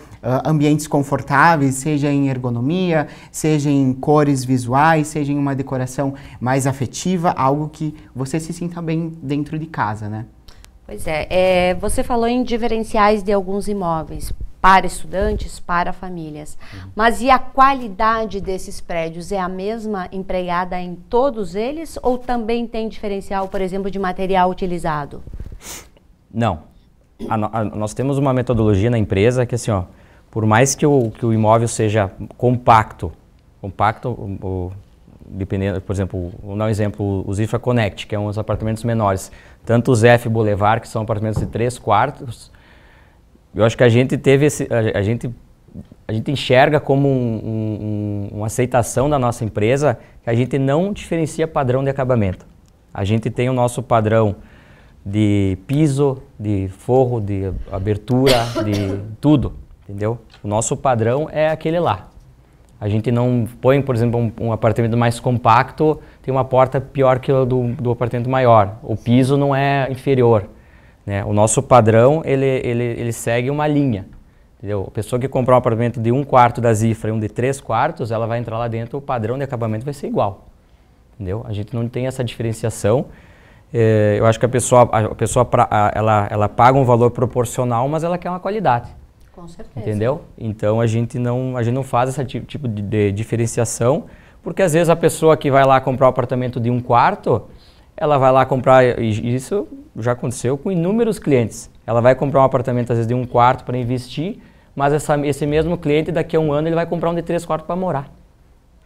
ambientes confortáveis, seja em ergonomia, seja em cores visuais, seja em uma decoração mais afetiva, algo que você se sinta bem dentro de casa, né? Pois é, é você falou em diferenciais de alguns imóveis para estudantes, para famílias. Uhum. Mas e a qualidade desses prédios é a mesma empregada em todos eles ou também tem diferencial, por exemplo, de material utilizado? Não. A, a, nós temos uma metodologia na empresa que assim, ó, por mais que o, que o imóvel seja compacto, compacto, o, o, dependendo, por exemplo, vou dar um exemplo, os Ifra Connect, que é os apartamentos menores, tanto os F Boulevard, que são apartamentos de três quartos, eu acho que a gente teve esse, a, a gente a gente enxerga como um, um, uma aceitação da nossa empresa que a gente não diferencia padrão de acabamento. A gente tem o nosso padrão de piso, de forro, de abertura, de tudo, entendeu? O nosso padrão é aquele lá. A gente não põe, por exemplo, um, um apartamento mais compacto, tem uma porta pior que a do, do apartamento maior. O piso não é inferior. Né? O nosso padrão, ele, ele, ele segue uma linha. Entendeu? A pessoa que comprar um apartamento de um quarto da Zifra e um de três quartos, ela vai entrar lá dentro, o padrão de acabamento vai ser igual. Entendeu? A gente não tem essa diferenciação. É, eu acho que a pessoa, a pessoa pra, a, ela, ela paga um valor proporcional, mas ela quer uma qualidade. Com certeza. Entendeu? Então a gente não, a gente não faz esse tipo, tipo de, de diferenciação, porque às vezes a pessoa que vai lá comprar um apartamento de um quarto, ela vai lá comprar, e isso já aconteceu com inúmeros clientes. Ela vai comprar um apartamento, às vezes, de um quarto para investir, mas essa, esse mesmo cliente, daqui a um ano, ele vai comprar um de três quartos para morar.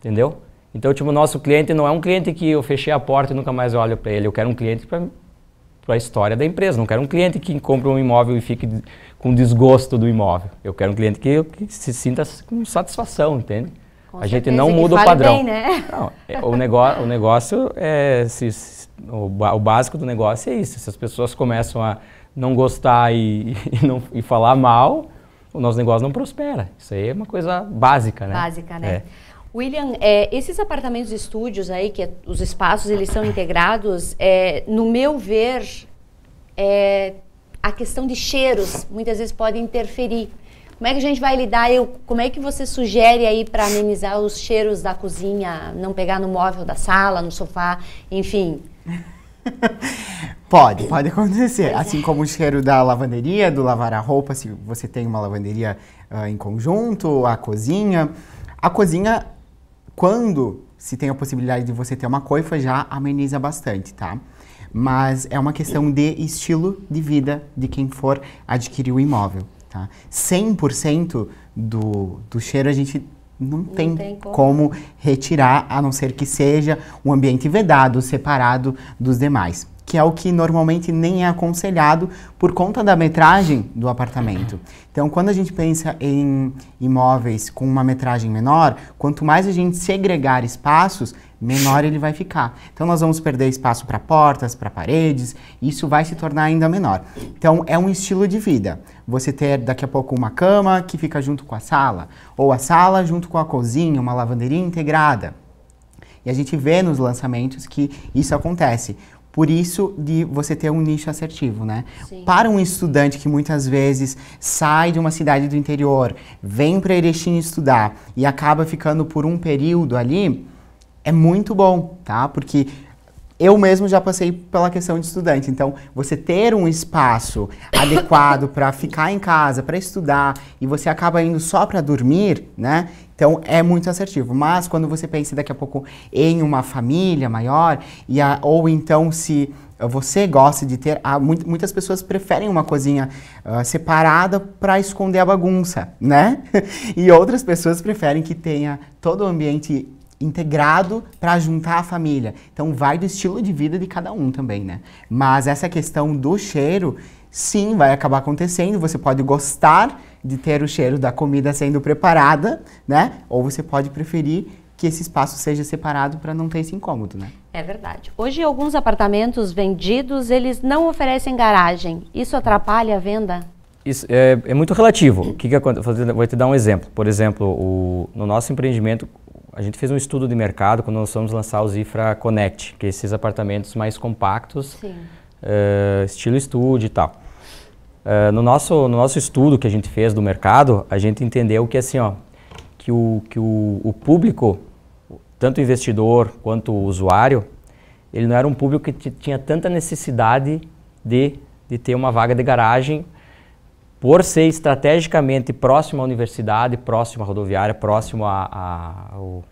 Entendeu? Então, tipo, o nosso cliente não é um cliente que eu fechei a porta e nunca mais olho para ele. Eu quero um cliente para a história da empresa. Não quero um cliente que compra um imóvel e fique com desgosto do imóvel. Eu quero um cliente que, que se sinta com satisfação, entende? a gente não muda o padrão. Bem, né? não, o, negócio, o negócio é. Se, se, o, o, básico do negócio é isso. Se as pessoas começam a não gostar e, e, não, e falar mal, o nosso negócio não prospera. Isso aí é uma coisa básica, né? Básica, né? É. William, é, esses apartamentos estúdios aí, que é, os espaços eles são integrados, é, no meu ver, é, a questão de cheiros muitas vezes pode interferir. Como é que a gente vai lidar? Eu, como é que você sugere aí para amenizar os cheiros da cozinha, não pegar no móvel da sala, no sofá, enfim? <laughs> pode, pode acontecer. Assim é. como o cheiro da lavanderia, do lavar a roupa, se você tem uma lavanderia uh, em conjunto, a cozinha. A cozinha, quando se tem a possibilidade de você ter uma coifa, já ameniza bastante, tá? Mas é uma questão de estilo de vida de quem for adquirir o imóvel. Tá? 100% do, do cheiro a gente não tem, não tem como. como retirar, a não ser que seja um ambiente vedado, separado dos demais que é o que normalmente nem é aconselhado por conta da metragem do apartamento. Então, quando a gente pensa em imóveis com uma metragem menor, quanto mais a gente segregar espaços, menor ele vai ficar. Então, nós vamos perder espaço para portas, para paredes, isso vai se tornar ainda menor. Então, é um estilo de vida. Você ter daqui a pouco uma cama que fica junto com a sala, ou a sala junto com a cozinha, uma lavanderia integrada. E a gente vê nos lançamentos que isso acontece. Por isso de você ter um nicho assertivo, né? Sim. Para um estudante que muitas vezes sai de uma cidade do interior, vem para Erechim estudar e acaba ficando por um período ali, é muito bom, tá? Porque eu mesmo já passei pela questão de estudante. Então, você ter um espaço <coughs> adequado para ficar em casa, para estudar, e você acaba indo só para dormir, né? Então é muito assertivo. Mas quando você pensa daqui a pouco em uma família maior, e a, ou então se ah, você gosta de ter. Ah, muitas pessoas preferem uma cozinha uh, separada para esconder a bagunça, né? <laughs> e outras pessoas preferem que tenha todo o ambiente integrado para juntar a família. Então vai do estilo de vida de cada um também, né? Mas essa questão do cheiro, sim, vai acabar acontecendo. Você pode gostar de ter o cheiro da comida sendo preparada, né? Ou você pode preferir que esse espaço seja separado para não ter esse incômodo, né? É verdade. Hoje alguns apartamentos vendidos, eles não oferecem garagem. Isso atrapalha a venda? Isso é, é muito relativo. O que, que acontece? Vou te dar um exemplo. Por exemplo, o, no nosso empreendimento, a gente fez um estudo de mercado quando nós fomos lançar o Zifra Connect, que é esses apartamentos mais compactos, uh, estilo estúdio e tal. Ah, no, nosso, no nosso estudo que a gente fez do mercado, a gente entendeu que assim, ó, que o, que o, o público, tanto investidor quanto usuário, ele não era um público que tinha tanta necessidade de, de ter uma vaga de garagem por ser estrategicamente próximo à universidade, próximo à rodoviária, próximo a, a ao,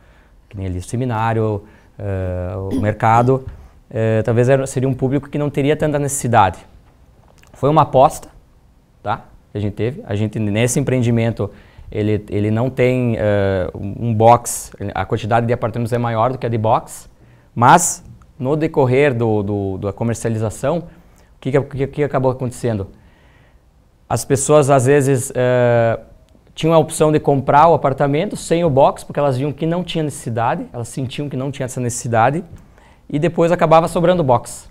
que nem ali, o seminário, uh, o mercado, uh, talvez era, seria um público que não teria tanta necessidade. Foi uma aposta que a gente teve. A gente, nesse empreendimento, ele, ele não tem uh, um box, a quantidade de apartamentos é maior do que a de box, mas no decorrer do, do da comercialização, o que, que, que, acabou acontecendo? As pessoas, às vezes, uh, tinham a opção de comprar o apartamento sem o box, porque elas viam que não tinha necessidade, elas sentiam que não tinha essa necessidade, e depois acabava sobrando box.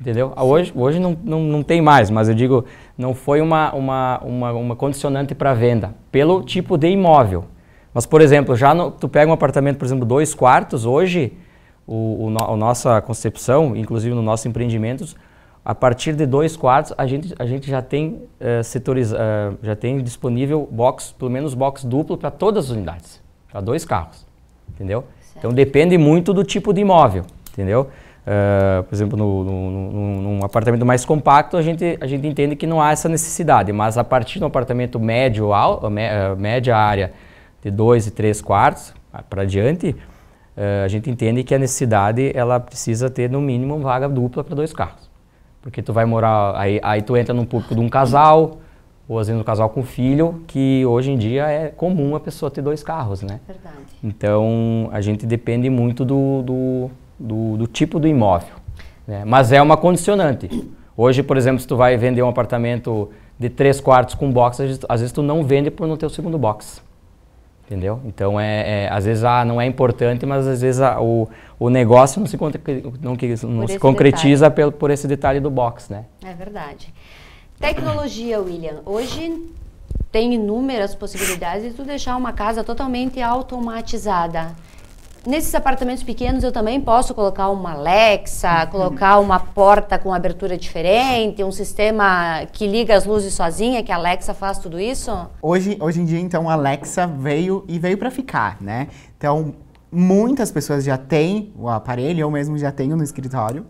Entendeu? Ah, Sim. Hoje, hoje não, não, não tem mais, mas eu digo, não foi uma, uma, uma, uma condicionante para venda, pelo tipo de imóvel. Mas, por exemplo, já no, tu pega um apartamento, por exemplo, dois quartos, hoje, o, o no, a nossa concepção, inclusive no nosso empreendimentos, a partir de dois quartos, a gente, a gente já tem uh, eh, setoriz, eh, já tem disponível box, pelo menos box duplo para todas as unidades, para dois carros, entendeu? Então certo. Então depende muito do tipo de imóvel, entendeu? Eh, por exemplo, no, no, no, num apartamento mais compacto, a gente, a gente entende que não há essa necessidade, mas a partir de um apartamento médio, al, eh, eh, média área de dois e três quartos ah, para diante, uh, a gente entende que a necessidade ela precisa ter no mínimo vaga dupla para dois carros. Porque tu vai morar, aí, aí tu entra no público de um casal, ou às vezes um casal com filho, que hoje em dia é comum a pessoa ter dois carros, né? Verdade. Então, a gente depende muito do, do do, do tipo do imóvel. Né? Mas é uma condicionante. Hoje, por exemplo, se tu vai vender um apartamento de três quartos com box, às vezes tu não vende por não ter o segundo box. Entendeu? Então, é, é às vezes ah, não é importante, mas às vezes ah, o, o negócio não se, não, não se concretiza pelo por esse detalhe do box, né? É verdade. Tecnologia, William. Hoje tem inúmeras possibilidades de tu deixar uma casa totalmente automatizada nesses apartamentos pequenos eu também posso colocar uma Alexa, uhum. colocar uma porta com abertura diferente, um sistema que liga as luzes sozinha, que a Alexa faz tudo isso? Hoje, hoje em dia, então, a Alexa veio e veio para ficar, né? Então, muitas pessoas já têm o aparelho, eu mesmo já tenho no escritório.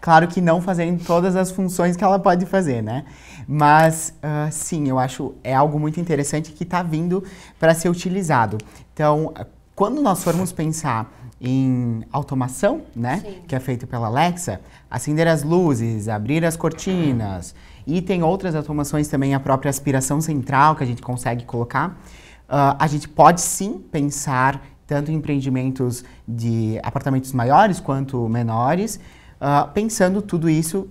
Claro que não fazendo todas as funções que ela pode fazer, né? Mas uh, sim, eu acho é algo muito interessante que está vindo para ser utilizado. Então, quando nós formos pensar em automação, né, Sim. que é feito pela Alexa, acender as luzes, abrir as cortinas, e tem outras automações também, a própria aspiração central que a gente consegue colocar. Uh, a gente pode sim pensar tanto em empreendimentos de apartamentos maiores quanto menores, uh, pensando tudo isso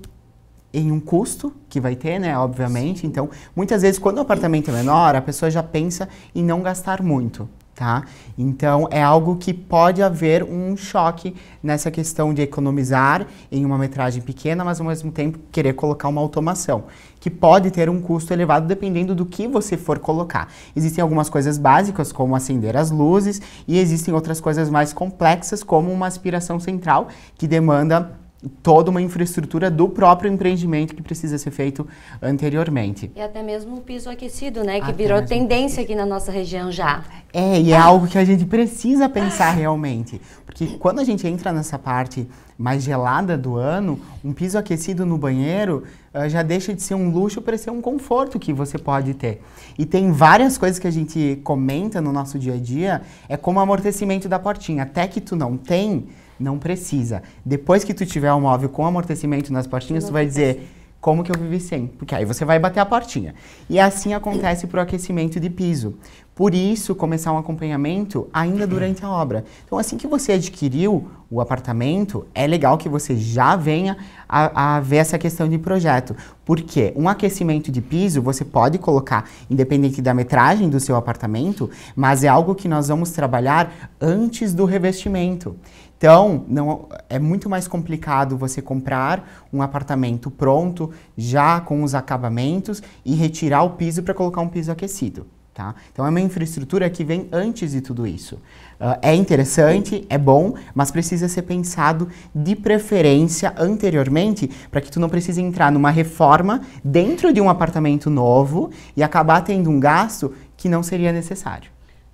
em um custo que vai ter, né? Obviamente. Então, muitas vezes, quando o apartamento é menor, a pessoa já pensa em não gastar muito tá? Então é algo que pode haver um choque nessa questão de economizar em uma metragem pequena, mas ao mesmo tempo querer colocar uma automação, que pode ter um custo elevado dependendo do que você for colocar. Existem algumas coisas básicas como acender as luzes e existem outras coisas mais complexas como uma aspiração central que demanda toda uma infraestrutura do próprio empreendimento que precisa ser feito anteriormente. E até mesmo o piso aquecido, né, que até virou tendência aqui na nossa região já. É, e é algo que a gente precisa pensar realmente, porque quando a gente entra nessa parte mais gelada do ano, um piso aquecido no banheiro uh, já deixa de ser um luxo para ser um conforto que você pode ter. E tem várias coisas que a gente comenta no nosso dia a dia, é como amortecimento da portinha, até que tu não tem, não precisa. Depois que tu tiver o um móvel com amortecimento nas portinhas, tu vai dizer como que eu vivi sem? Porque aí você vai bater a portinha. E assim acontece para o aquecimento de piso. Por isso, começar um acompanhamento ainda uhum. durante a obra. Então, assim que você adquiriu o apartamento, é legal que você já venha a, a, ver essa questão de projeto. Porque um aquecimento de piso você pode colocar, independente da metragem do seu apartamento, mas é algo que nós vamos trabalhar antes do revestimento. Então, não, é muito mais complicado você comprar um apartamento pronto, já com os acabamentos, e retirar o piso para colocar um piso aquecido. Tá? Então é uma infraestrutura que vem antes de tudo isso. Uh, é interessante, é bom, mas precisa ser pensado de preferência anteriormente para que tu não precise entrar numa reforma dentro de um apartamento novo e acabar tendo um gasto que não seria necessário.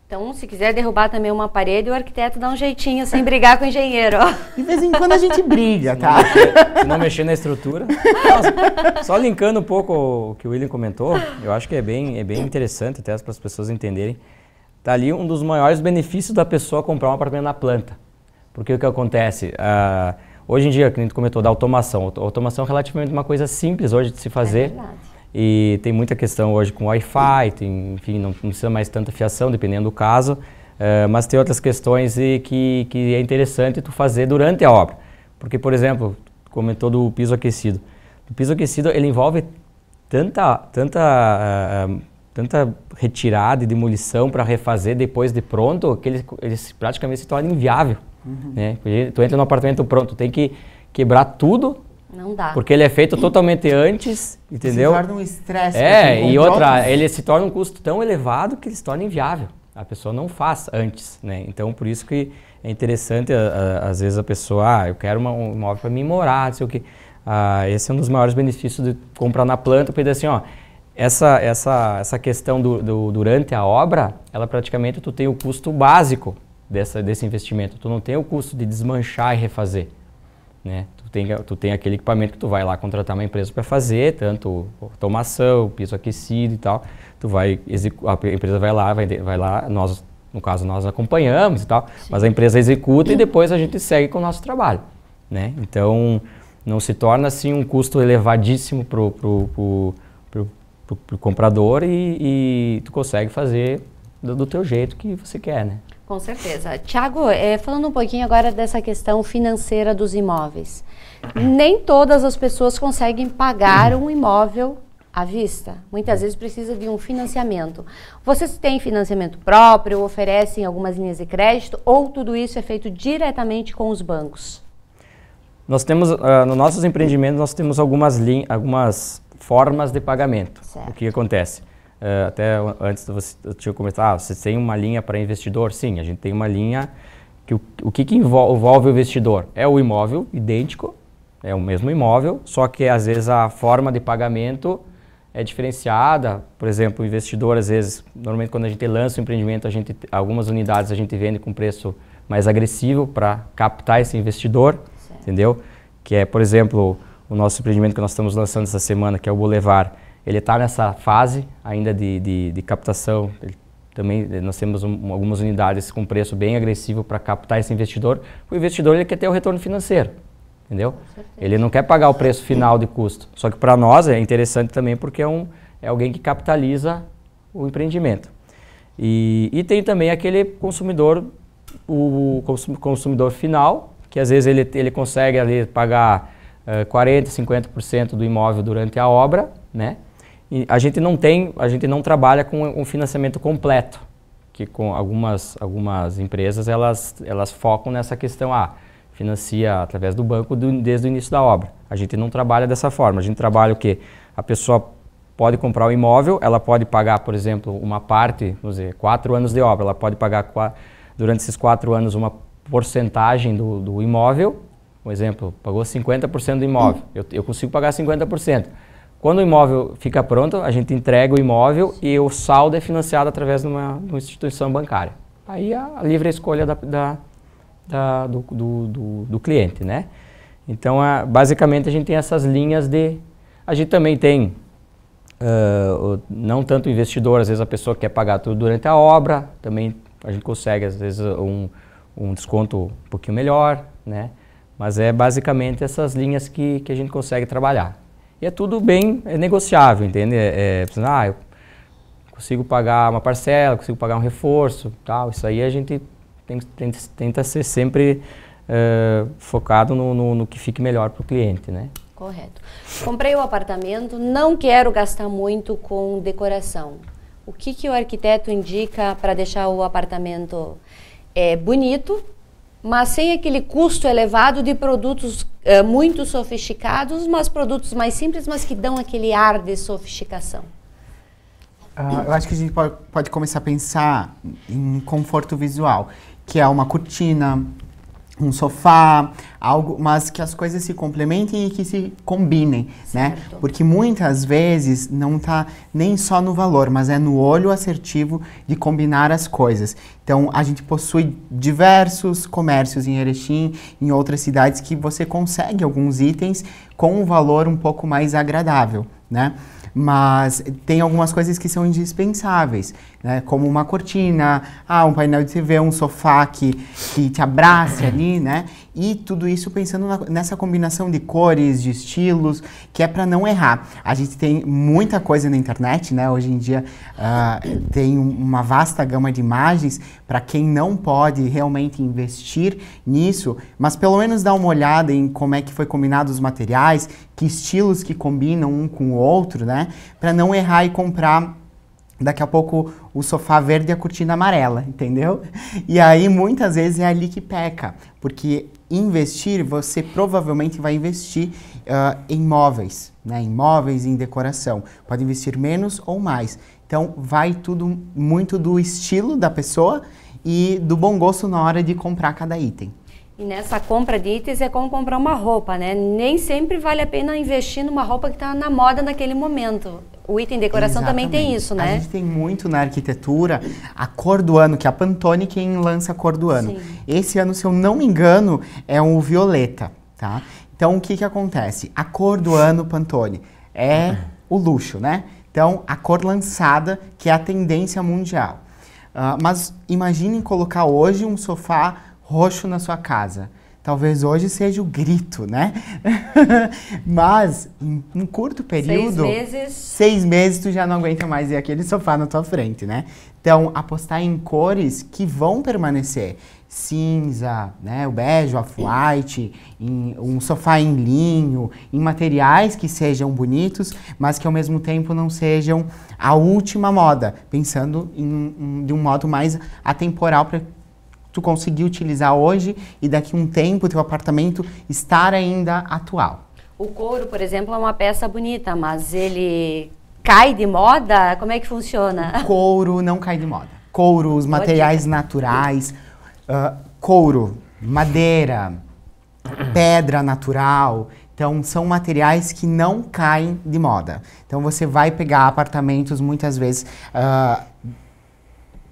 Então, se quiser derrubar também uma parede, o arquiteto dá um jeitinho sem brigar com o engenheiro. De vez em quando a gente briga, tá? Se não mexer, se não mexer na estrutura. só linkando um pouco o que o William comentou, eu acho que é bem, é bem interessante até para as pessoas entenderem. Tá ali um dos maiores benefícios da pessoa comprar um apartamento na planta. Porque o que acontece? Uh, hoje em dia, que a gente comentou da automação. Automação é relativamente uma coisa simples hoje de se é fazer. É verdade e tem muita questão hoje com Wi-Fi, enfim, não precisa mais tanta fiação, dependendo do caso. Uh, mas tem outras questões e que, que é interessante tu fazer durante a obra. Porque, por exemplo, comentou do piso aquecido. O piso aquecido, ele envolve tanta, tanta, uh, tanta retirada e demolição para refazer depois de pronto, que ele, ele praticamente se torna inviável. Uhum. Né? tu entra no apartamento pronto, tem que quebrar tudo não dá. Porque ele é feito totalmente antes, entendeu? Se torna um estresse. É, e outra, ele se torna um custo tão elevado que ele se torna inviável. A pessoa não faz antes, né? Então, por isso que é interessante, a, a, às vezes, a pessoa, ah, eu quero uma, um imóvel para mim morar, não sei o quê. Ah, esse é um dos maiores benefícios de comprar na planta, porque assim, ó, essa, essa, essa questão do, do, durante a obra, ela praticamente tu tem o custo básico dessa, desse investimento. Tu não tem o custo de desmanchar e refazer. Né? Tu, tem, tu tem aquele equipamento que tu vai lá contratar uma empresa para fazer, tanto automação, piso aquecido e tal. Tu vai, a empresa vai lá, vai, vai lá, nós, no caso, nós acompanhamos e tal, Sim. mas a empresa executa e depois a gente segue com o nosso trabalho. Né? Então, não se torna assim um custo elevadíssimo para o comprador e, e, tu consegue fazer do, do teu jeito que você quer, né? Com certeza. Tiago, é, eh, falando um pouquinho agora dessa questão financeira dos imóveis. Nem todas as pessoas conseguem pagar um imóvel à vista. Muitas vezes precisa de um financiamento. Vocês têm financiamento próprio, oferecem algumas linhas de crédito ou tudo isso é feito diretamente com os bancos? Nós temos, uh, nos nossos empreendimentos, nós temos algumas, algumas formas de pagamento. Certo. O que acontece? Uh, até antes você, eu tinha comentado, ah, você tem uma linha para investidor? Sim, a gente tem uma linha que o, o que, que envolve, envolve o investidor? É o imóvel idêntico, é o mesmo imóvel, só que às vezes a forma de pagamento é diferenciada. Por exemplo, o investidor às vezes, normalmente quando a gente lança o um empreendimento, a gente, algumas unidades a gente vende com preço mais agressivo para captar esse investidor, certo. entendeu? Que é, por exemplo, o nosso empreendimento que nós estamos lançando essa semana, que é o Boulevard ele está nessa fase ainda de, de, de captação. Ele, também nós temos um, algumas unidades com preço bem agressivo para captar esse investidor. O investidor ele quer ter o retorno financeiro, entendeu? Ele não quer pagar o preço final de custo. Só que para nós é interessante também porque é, um, é alguém que capitaliza o empreendimento. E, e tem também aquele consumidor, o consumidor final, que às vezes ele, ele consegue ali pagar uh, 40%, 50% do imóvel durante a obra, né? a gente não tem, a gente não trabalha com um financiamento completo, que com algumas, algumas empresas elas, elas focam nessa questão, ah, financia através do banco do, desde o início da obra. A gente não trabalha dessa forma. A gente trabalha o quê? A pessoa pode comprar o um imóvel, ela pode pagar, por exemplo, uma parte, vamos dizer, quatro anos de obra, ela pode pagar durante esses quatro anos uma porcentagem do, do imóvel, um exemplo, pagou 50% do imóvel, eu, eu consigo pagar 50%. Quando o imóvel fica pronto, a gente entrega o imóvel e o saldo é financiado através de uma, de uma instituição bancária. Aí a livre escolha da, da, da do, do, do, do, cliente, né? Então, a, basicamente, a gente tem essas linhas de... A gente também tem, uh, não tanto investidor, às vezes a pessoa quer pagar tudo durante a obra, também a gente consegue, às vezes, um, um desconto um pouquinho melhor, né? Mas é basicamente essas linhas que, que a gente consegue trabalhar. E é tudo bem é negociável, entende? É, é, ah, eu consigo pagar uma parcela, consigo pagar um reforço, tal. Isso aí a gente tem, tem, tenta ser sempre eh, focado no, no, no, que fique melhor para o cliente, né? Correto. Comprei o um apartamento, não quero gastar muito com decoração. O que, que o arquiteto indica para deixar o apartamento é, bonito mas sem aquele custo elevado de produtos eh, muito sofisticados, mas produtos mais simples, mas que dão aquele ar de sofisticação. Ah, eu acho que a gente pode, pode começar a pensar em conforto visual, que é uma cortina, um sofá, algo, mas que as coisas se complementem e que se combinem, né? certo. né? Porque muitas vezes não tá nem só no valor, mas é no olho assertivo de combinar as coisas. Então, a gente possui diversos comércios em Erechim, em outras cidades que você consegue alguns itens com um valor um pouco mais agradável, né? mas tem algumas coisas que são indispensáveis, né? como uma cortina, ah, um painel de TV, um sofá que, que te abrace ali, né? E tudo isso pensando na, nessa combinação de cores, de estilos, que é para não errar. A gente tem muita coisa na internet, né? Hoje em dia uh, tem uma vasta gama de imagens para quem não pode realmente investir nisso, mas pelo menos dar uma olhada em como é que foi combinado os materiais, que estilos que combinam um com o outro, né? Para não errar e comprar daqui a pouco o sofá verde e a cortina amarela, entendeu? E aí muitas vezes é ali que peca, porque investir, você provavelmente vai investir uh, em móveis, né? em móveis, e em decoração. Pode investir menos ou mais. Então, vai tudo muito do estilo da pessoa e do bom gosto na hora de comprar cada item. E nessa compra de itens é como comprar uma roupa, né? Nem sempre vale a pena investir numa roupa que está na moda naquele momento. O item decoração Exatamente. também tem isso, né? A gente tem muito na arquitetura a cor do ano, que é a Pantone quem lança a cor do ano. Sim. Esse ano, se eu não me engano, é um violeta, tá? Então, o que que acontece? A cor do ano Pantone é o luxo, né? Então, a cor lançada, que é a tendência mundial. Uh, mas imagine colocar hoje um sofá roxo na sua casa. Talvez hoje seja o grito, né? <laughs> Mas em um curto período, seis meses, seis meses tu já não aguenta mais ver aquele sofá na tua frente, né? Então apostar em cores que vão permanecer, cinza, né? O bege, o off-white, um sofá em linho, em materiais que sejam bonitos, mas que ao mesmo tempo não sejam a última moda, pensando em, em, de um modo mais atemporal para tu conseguir utilizar hoje e daqui um tempo teu apartamento estar ainda atual. O couro, por exemplo, é uma peça bonita, mas ele cai de moda? Como é que funciona? O couro não cai de moda. Couro, os materiais naturais, uh, couro, madeira, pedra natural. Então, são materiais que não caem de moda. Então, você vai pegar apartamentos muitas vezes. Uh,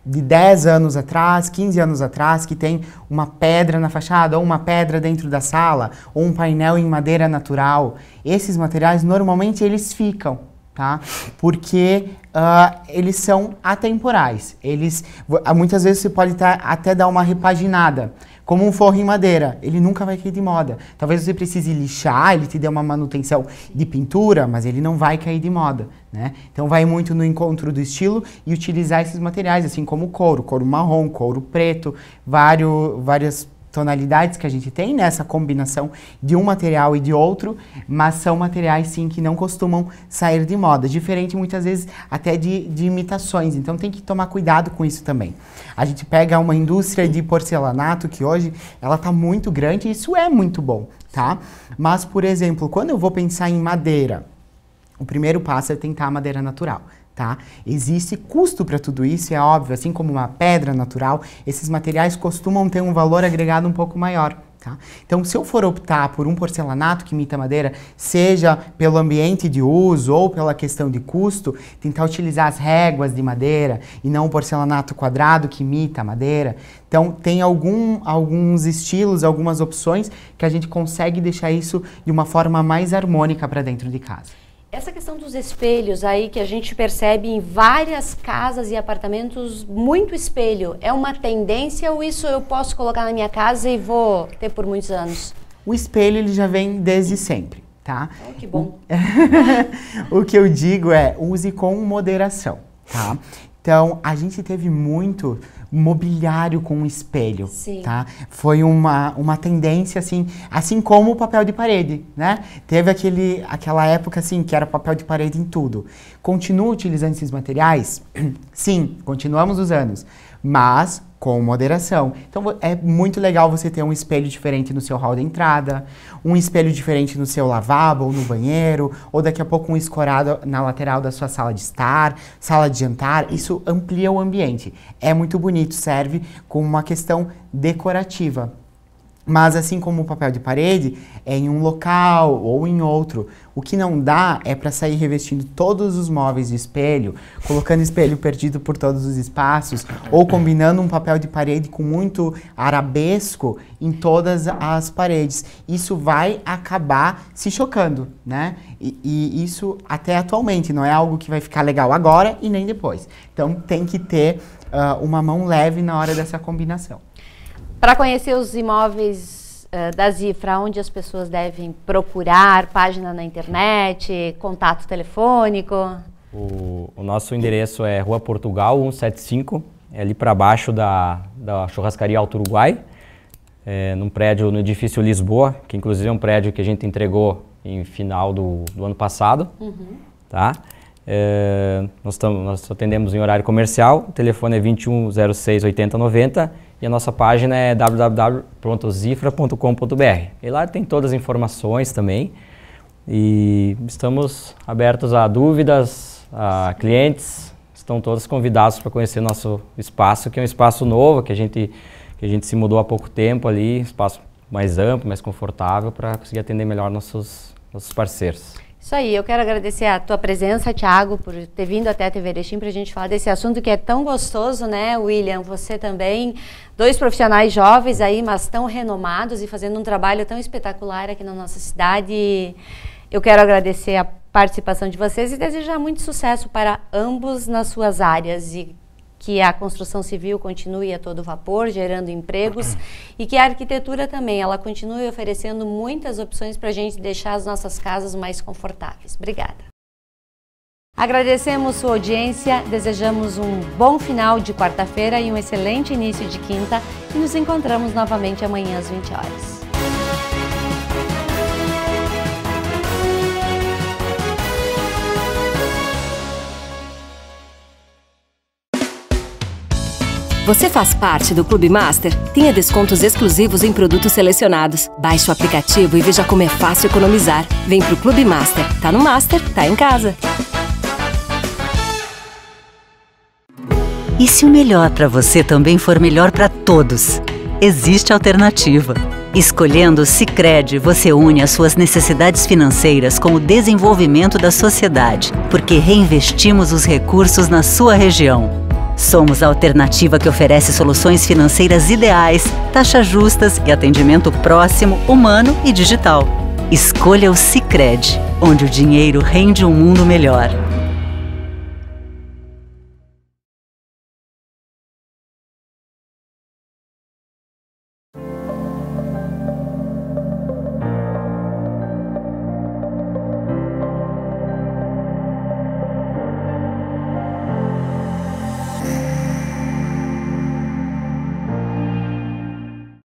de 10 anos atrás, 15 anos atrás, que tem uma pedra na fachada, ou uma pedra dentro da sala, ou um painel em madeira natural. Esses materiais, normalmente, eles ficam, tá? Porque uh, eles são atemporais. Eles, ah, muitas vezes você pode tá, até dar uma repaginada como um forro em madeira, ele nunca vai cair de moda. Talvez você precise lixar, ele te dê uma manutenção de pintura, mas ele não vai cair de moda, né? Então vai muito no encontro do estilo e utilizar esses materiais, assim como couro, couro marrom, couro preto, vários, várias tonalidades que a gente tem, nessa né? combinação de um material e de outro, mas são materiais, sim, que não costumam sair de moda. Diferente, muitas vezes, até de, de imitações. Então, tem que tomar cuidado com isso também. A gente pega uma indústria de porcelanato, que hoje ela está muito grande, e isso é muito bom, tá? Mas, por exemplo, quando eu vou pensar em madeira, o primeiro passo é tentar a madeira natural. Tá? Existe custo para tudo isso, é óbvio, assim como uma pedra natural, esses materiais costumam ter um valor agregado um pouco maior. Tá? Então, se eu for optar por um porcelanato que imita madeira, seja pelo ambiente de uso ou pela questão de custo, tentar utilizar as réguas de madeira e não o porcelanato quadrado que imita madeira. Então, tem algum, alguns estilos, algumas opções que a gente consegue deixar isso de uma forma mais harmônica para dentro de casa. Essa questão dos espelhos aí que a gente percebe em várias casas e apartamentos, muito espelho, é uma tendência ou isso eu posso colocar na minha casa e vou ter por muitos anos? O espelho ele já vem desde sempre, tá? Oh, que bom. o <laughs> que eu digo é use com moderação, tá? Então a gente teve muito mobiliário com um espelho, Sim. tá? Foi uma, uma tendência assim, assim como o papel de parede, né? Teve aquele aquela época assim que era papel de parede em tudo. Continua utilizando esses materiais? <clears throat> Sim, continuamos usando, mas com moderação. Então é muito legal você ter um espelho diferente no seu hall de entrada, um espelho diferente no seu lavabo ou no banheiro, ou daqui a pouco um escorado na lateral da sua sala de estar, sala de jantar. Isso amplia o ambiente. É muito bonito, serve como uma questão decorativa. Mas assim como o papel de parede, é em um local ou em outro. O que não dá é para sair revestindo todos os móveis de espelho, colocando espelho perdido por todos os espaços, ou combinando um papel de parede com muito arabesco em todas as paredes. Isso vai acabar se chocando, né? E, e isso até atualmente, não é algo que vai ficar legal agora e nem depois. Então tem que ter uh, uma mão leve na hora dessa combinação. Para conhecer os imóveis uh, da Zifra, onde as pessoas devem procurar, página na internet, contato telefônico? O, o nosso endereço é Rua Portugal 175, é ali para baixo da, da churrascaria Alto Uruguai, é, num prédio no edifício Lisboa, que inclusive é um prédio que a gente entregou em final do, do ano passado. Uhum. Tá? É, nós, nós atendemos em horário comercial, o telefone é 2106 8090 e a nossa página é www.zifra.com.br. E lá tem todas as informações também. E estamos abertos a dúvidas, a clientes. Estão todos convidados para conhecer nosso espaço, que é um espaço novo, que a gente, que a gente se mudou há pouco tempo ali. Espaço mais amplo, mais confortável, para conseguir atender melhor nossos, nossos parceiros. Isso aí, eu quero agradecer a tua presença, Tiago, por ter vindo até a TV Erechim para a gente falar desse assunto que é tão gostoso, né, William? Você também, dois profissionais jovens aí, mas tão renomados e fazendo um trabalho tão espetacular aqui na nossa cidade. Eu quero agradecer a participação de vocês e desejar muito sucesso para ambos nas suas áreas e que a construção civil continue a todo vapor, gerando empregos e que a arquitetura também, ela continue oferecendo muitas opções para a gente deixar as nossas casas mais confortáveis. Obrigada. Agradecemos sua audiência, desejamos um bom final de quarta-feira e um excelente início de quinta e nos encontramos novamente amanhã às 20 horas. Você faz parte do Clube Master? Tenha descontos exclusivos em produtos selecionados. Baixe o aplicativo e veja como é fácil economizar. Vem pro Clube Master. Tá no Master, tá em casa. E se o melhor para você também for melhor para todos? Existe alternativa. Escolhendo o Sicredi, você une as suas necessidades financeiras com o desenvolvimento da sociedade, porque reinvestimos os recursos na sua região Somos a alternativa que oferece soluções financeiras ideais, taxas justas e atendimento próximo, humano e digital. Escolha o Sicredi, onde o dinheiro rende um mundo melhor.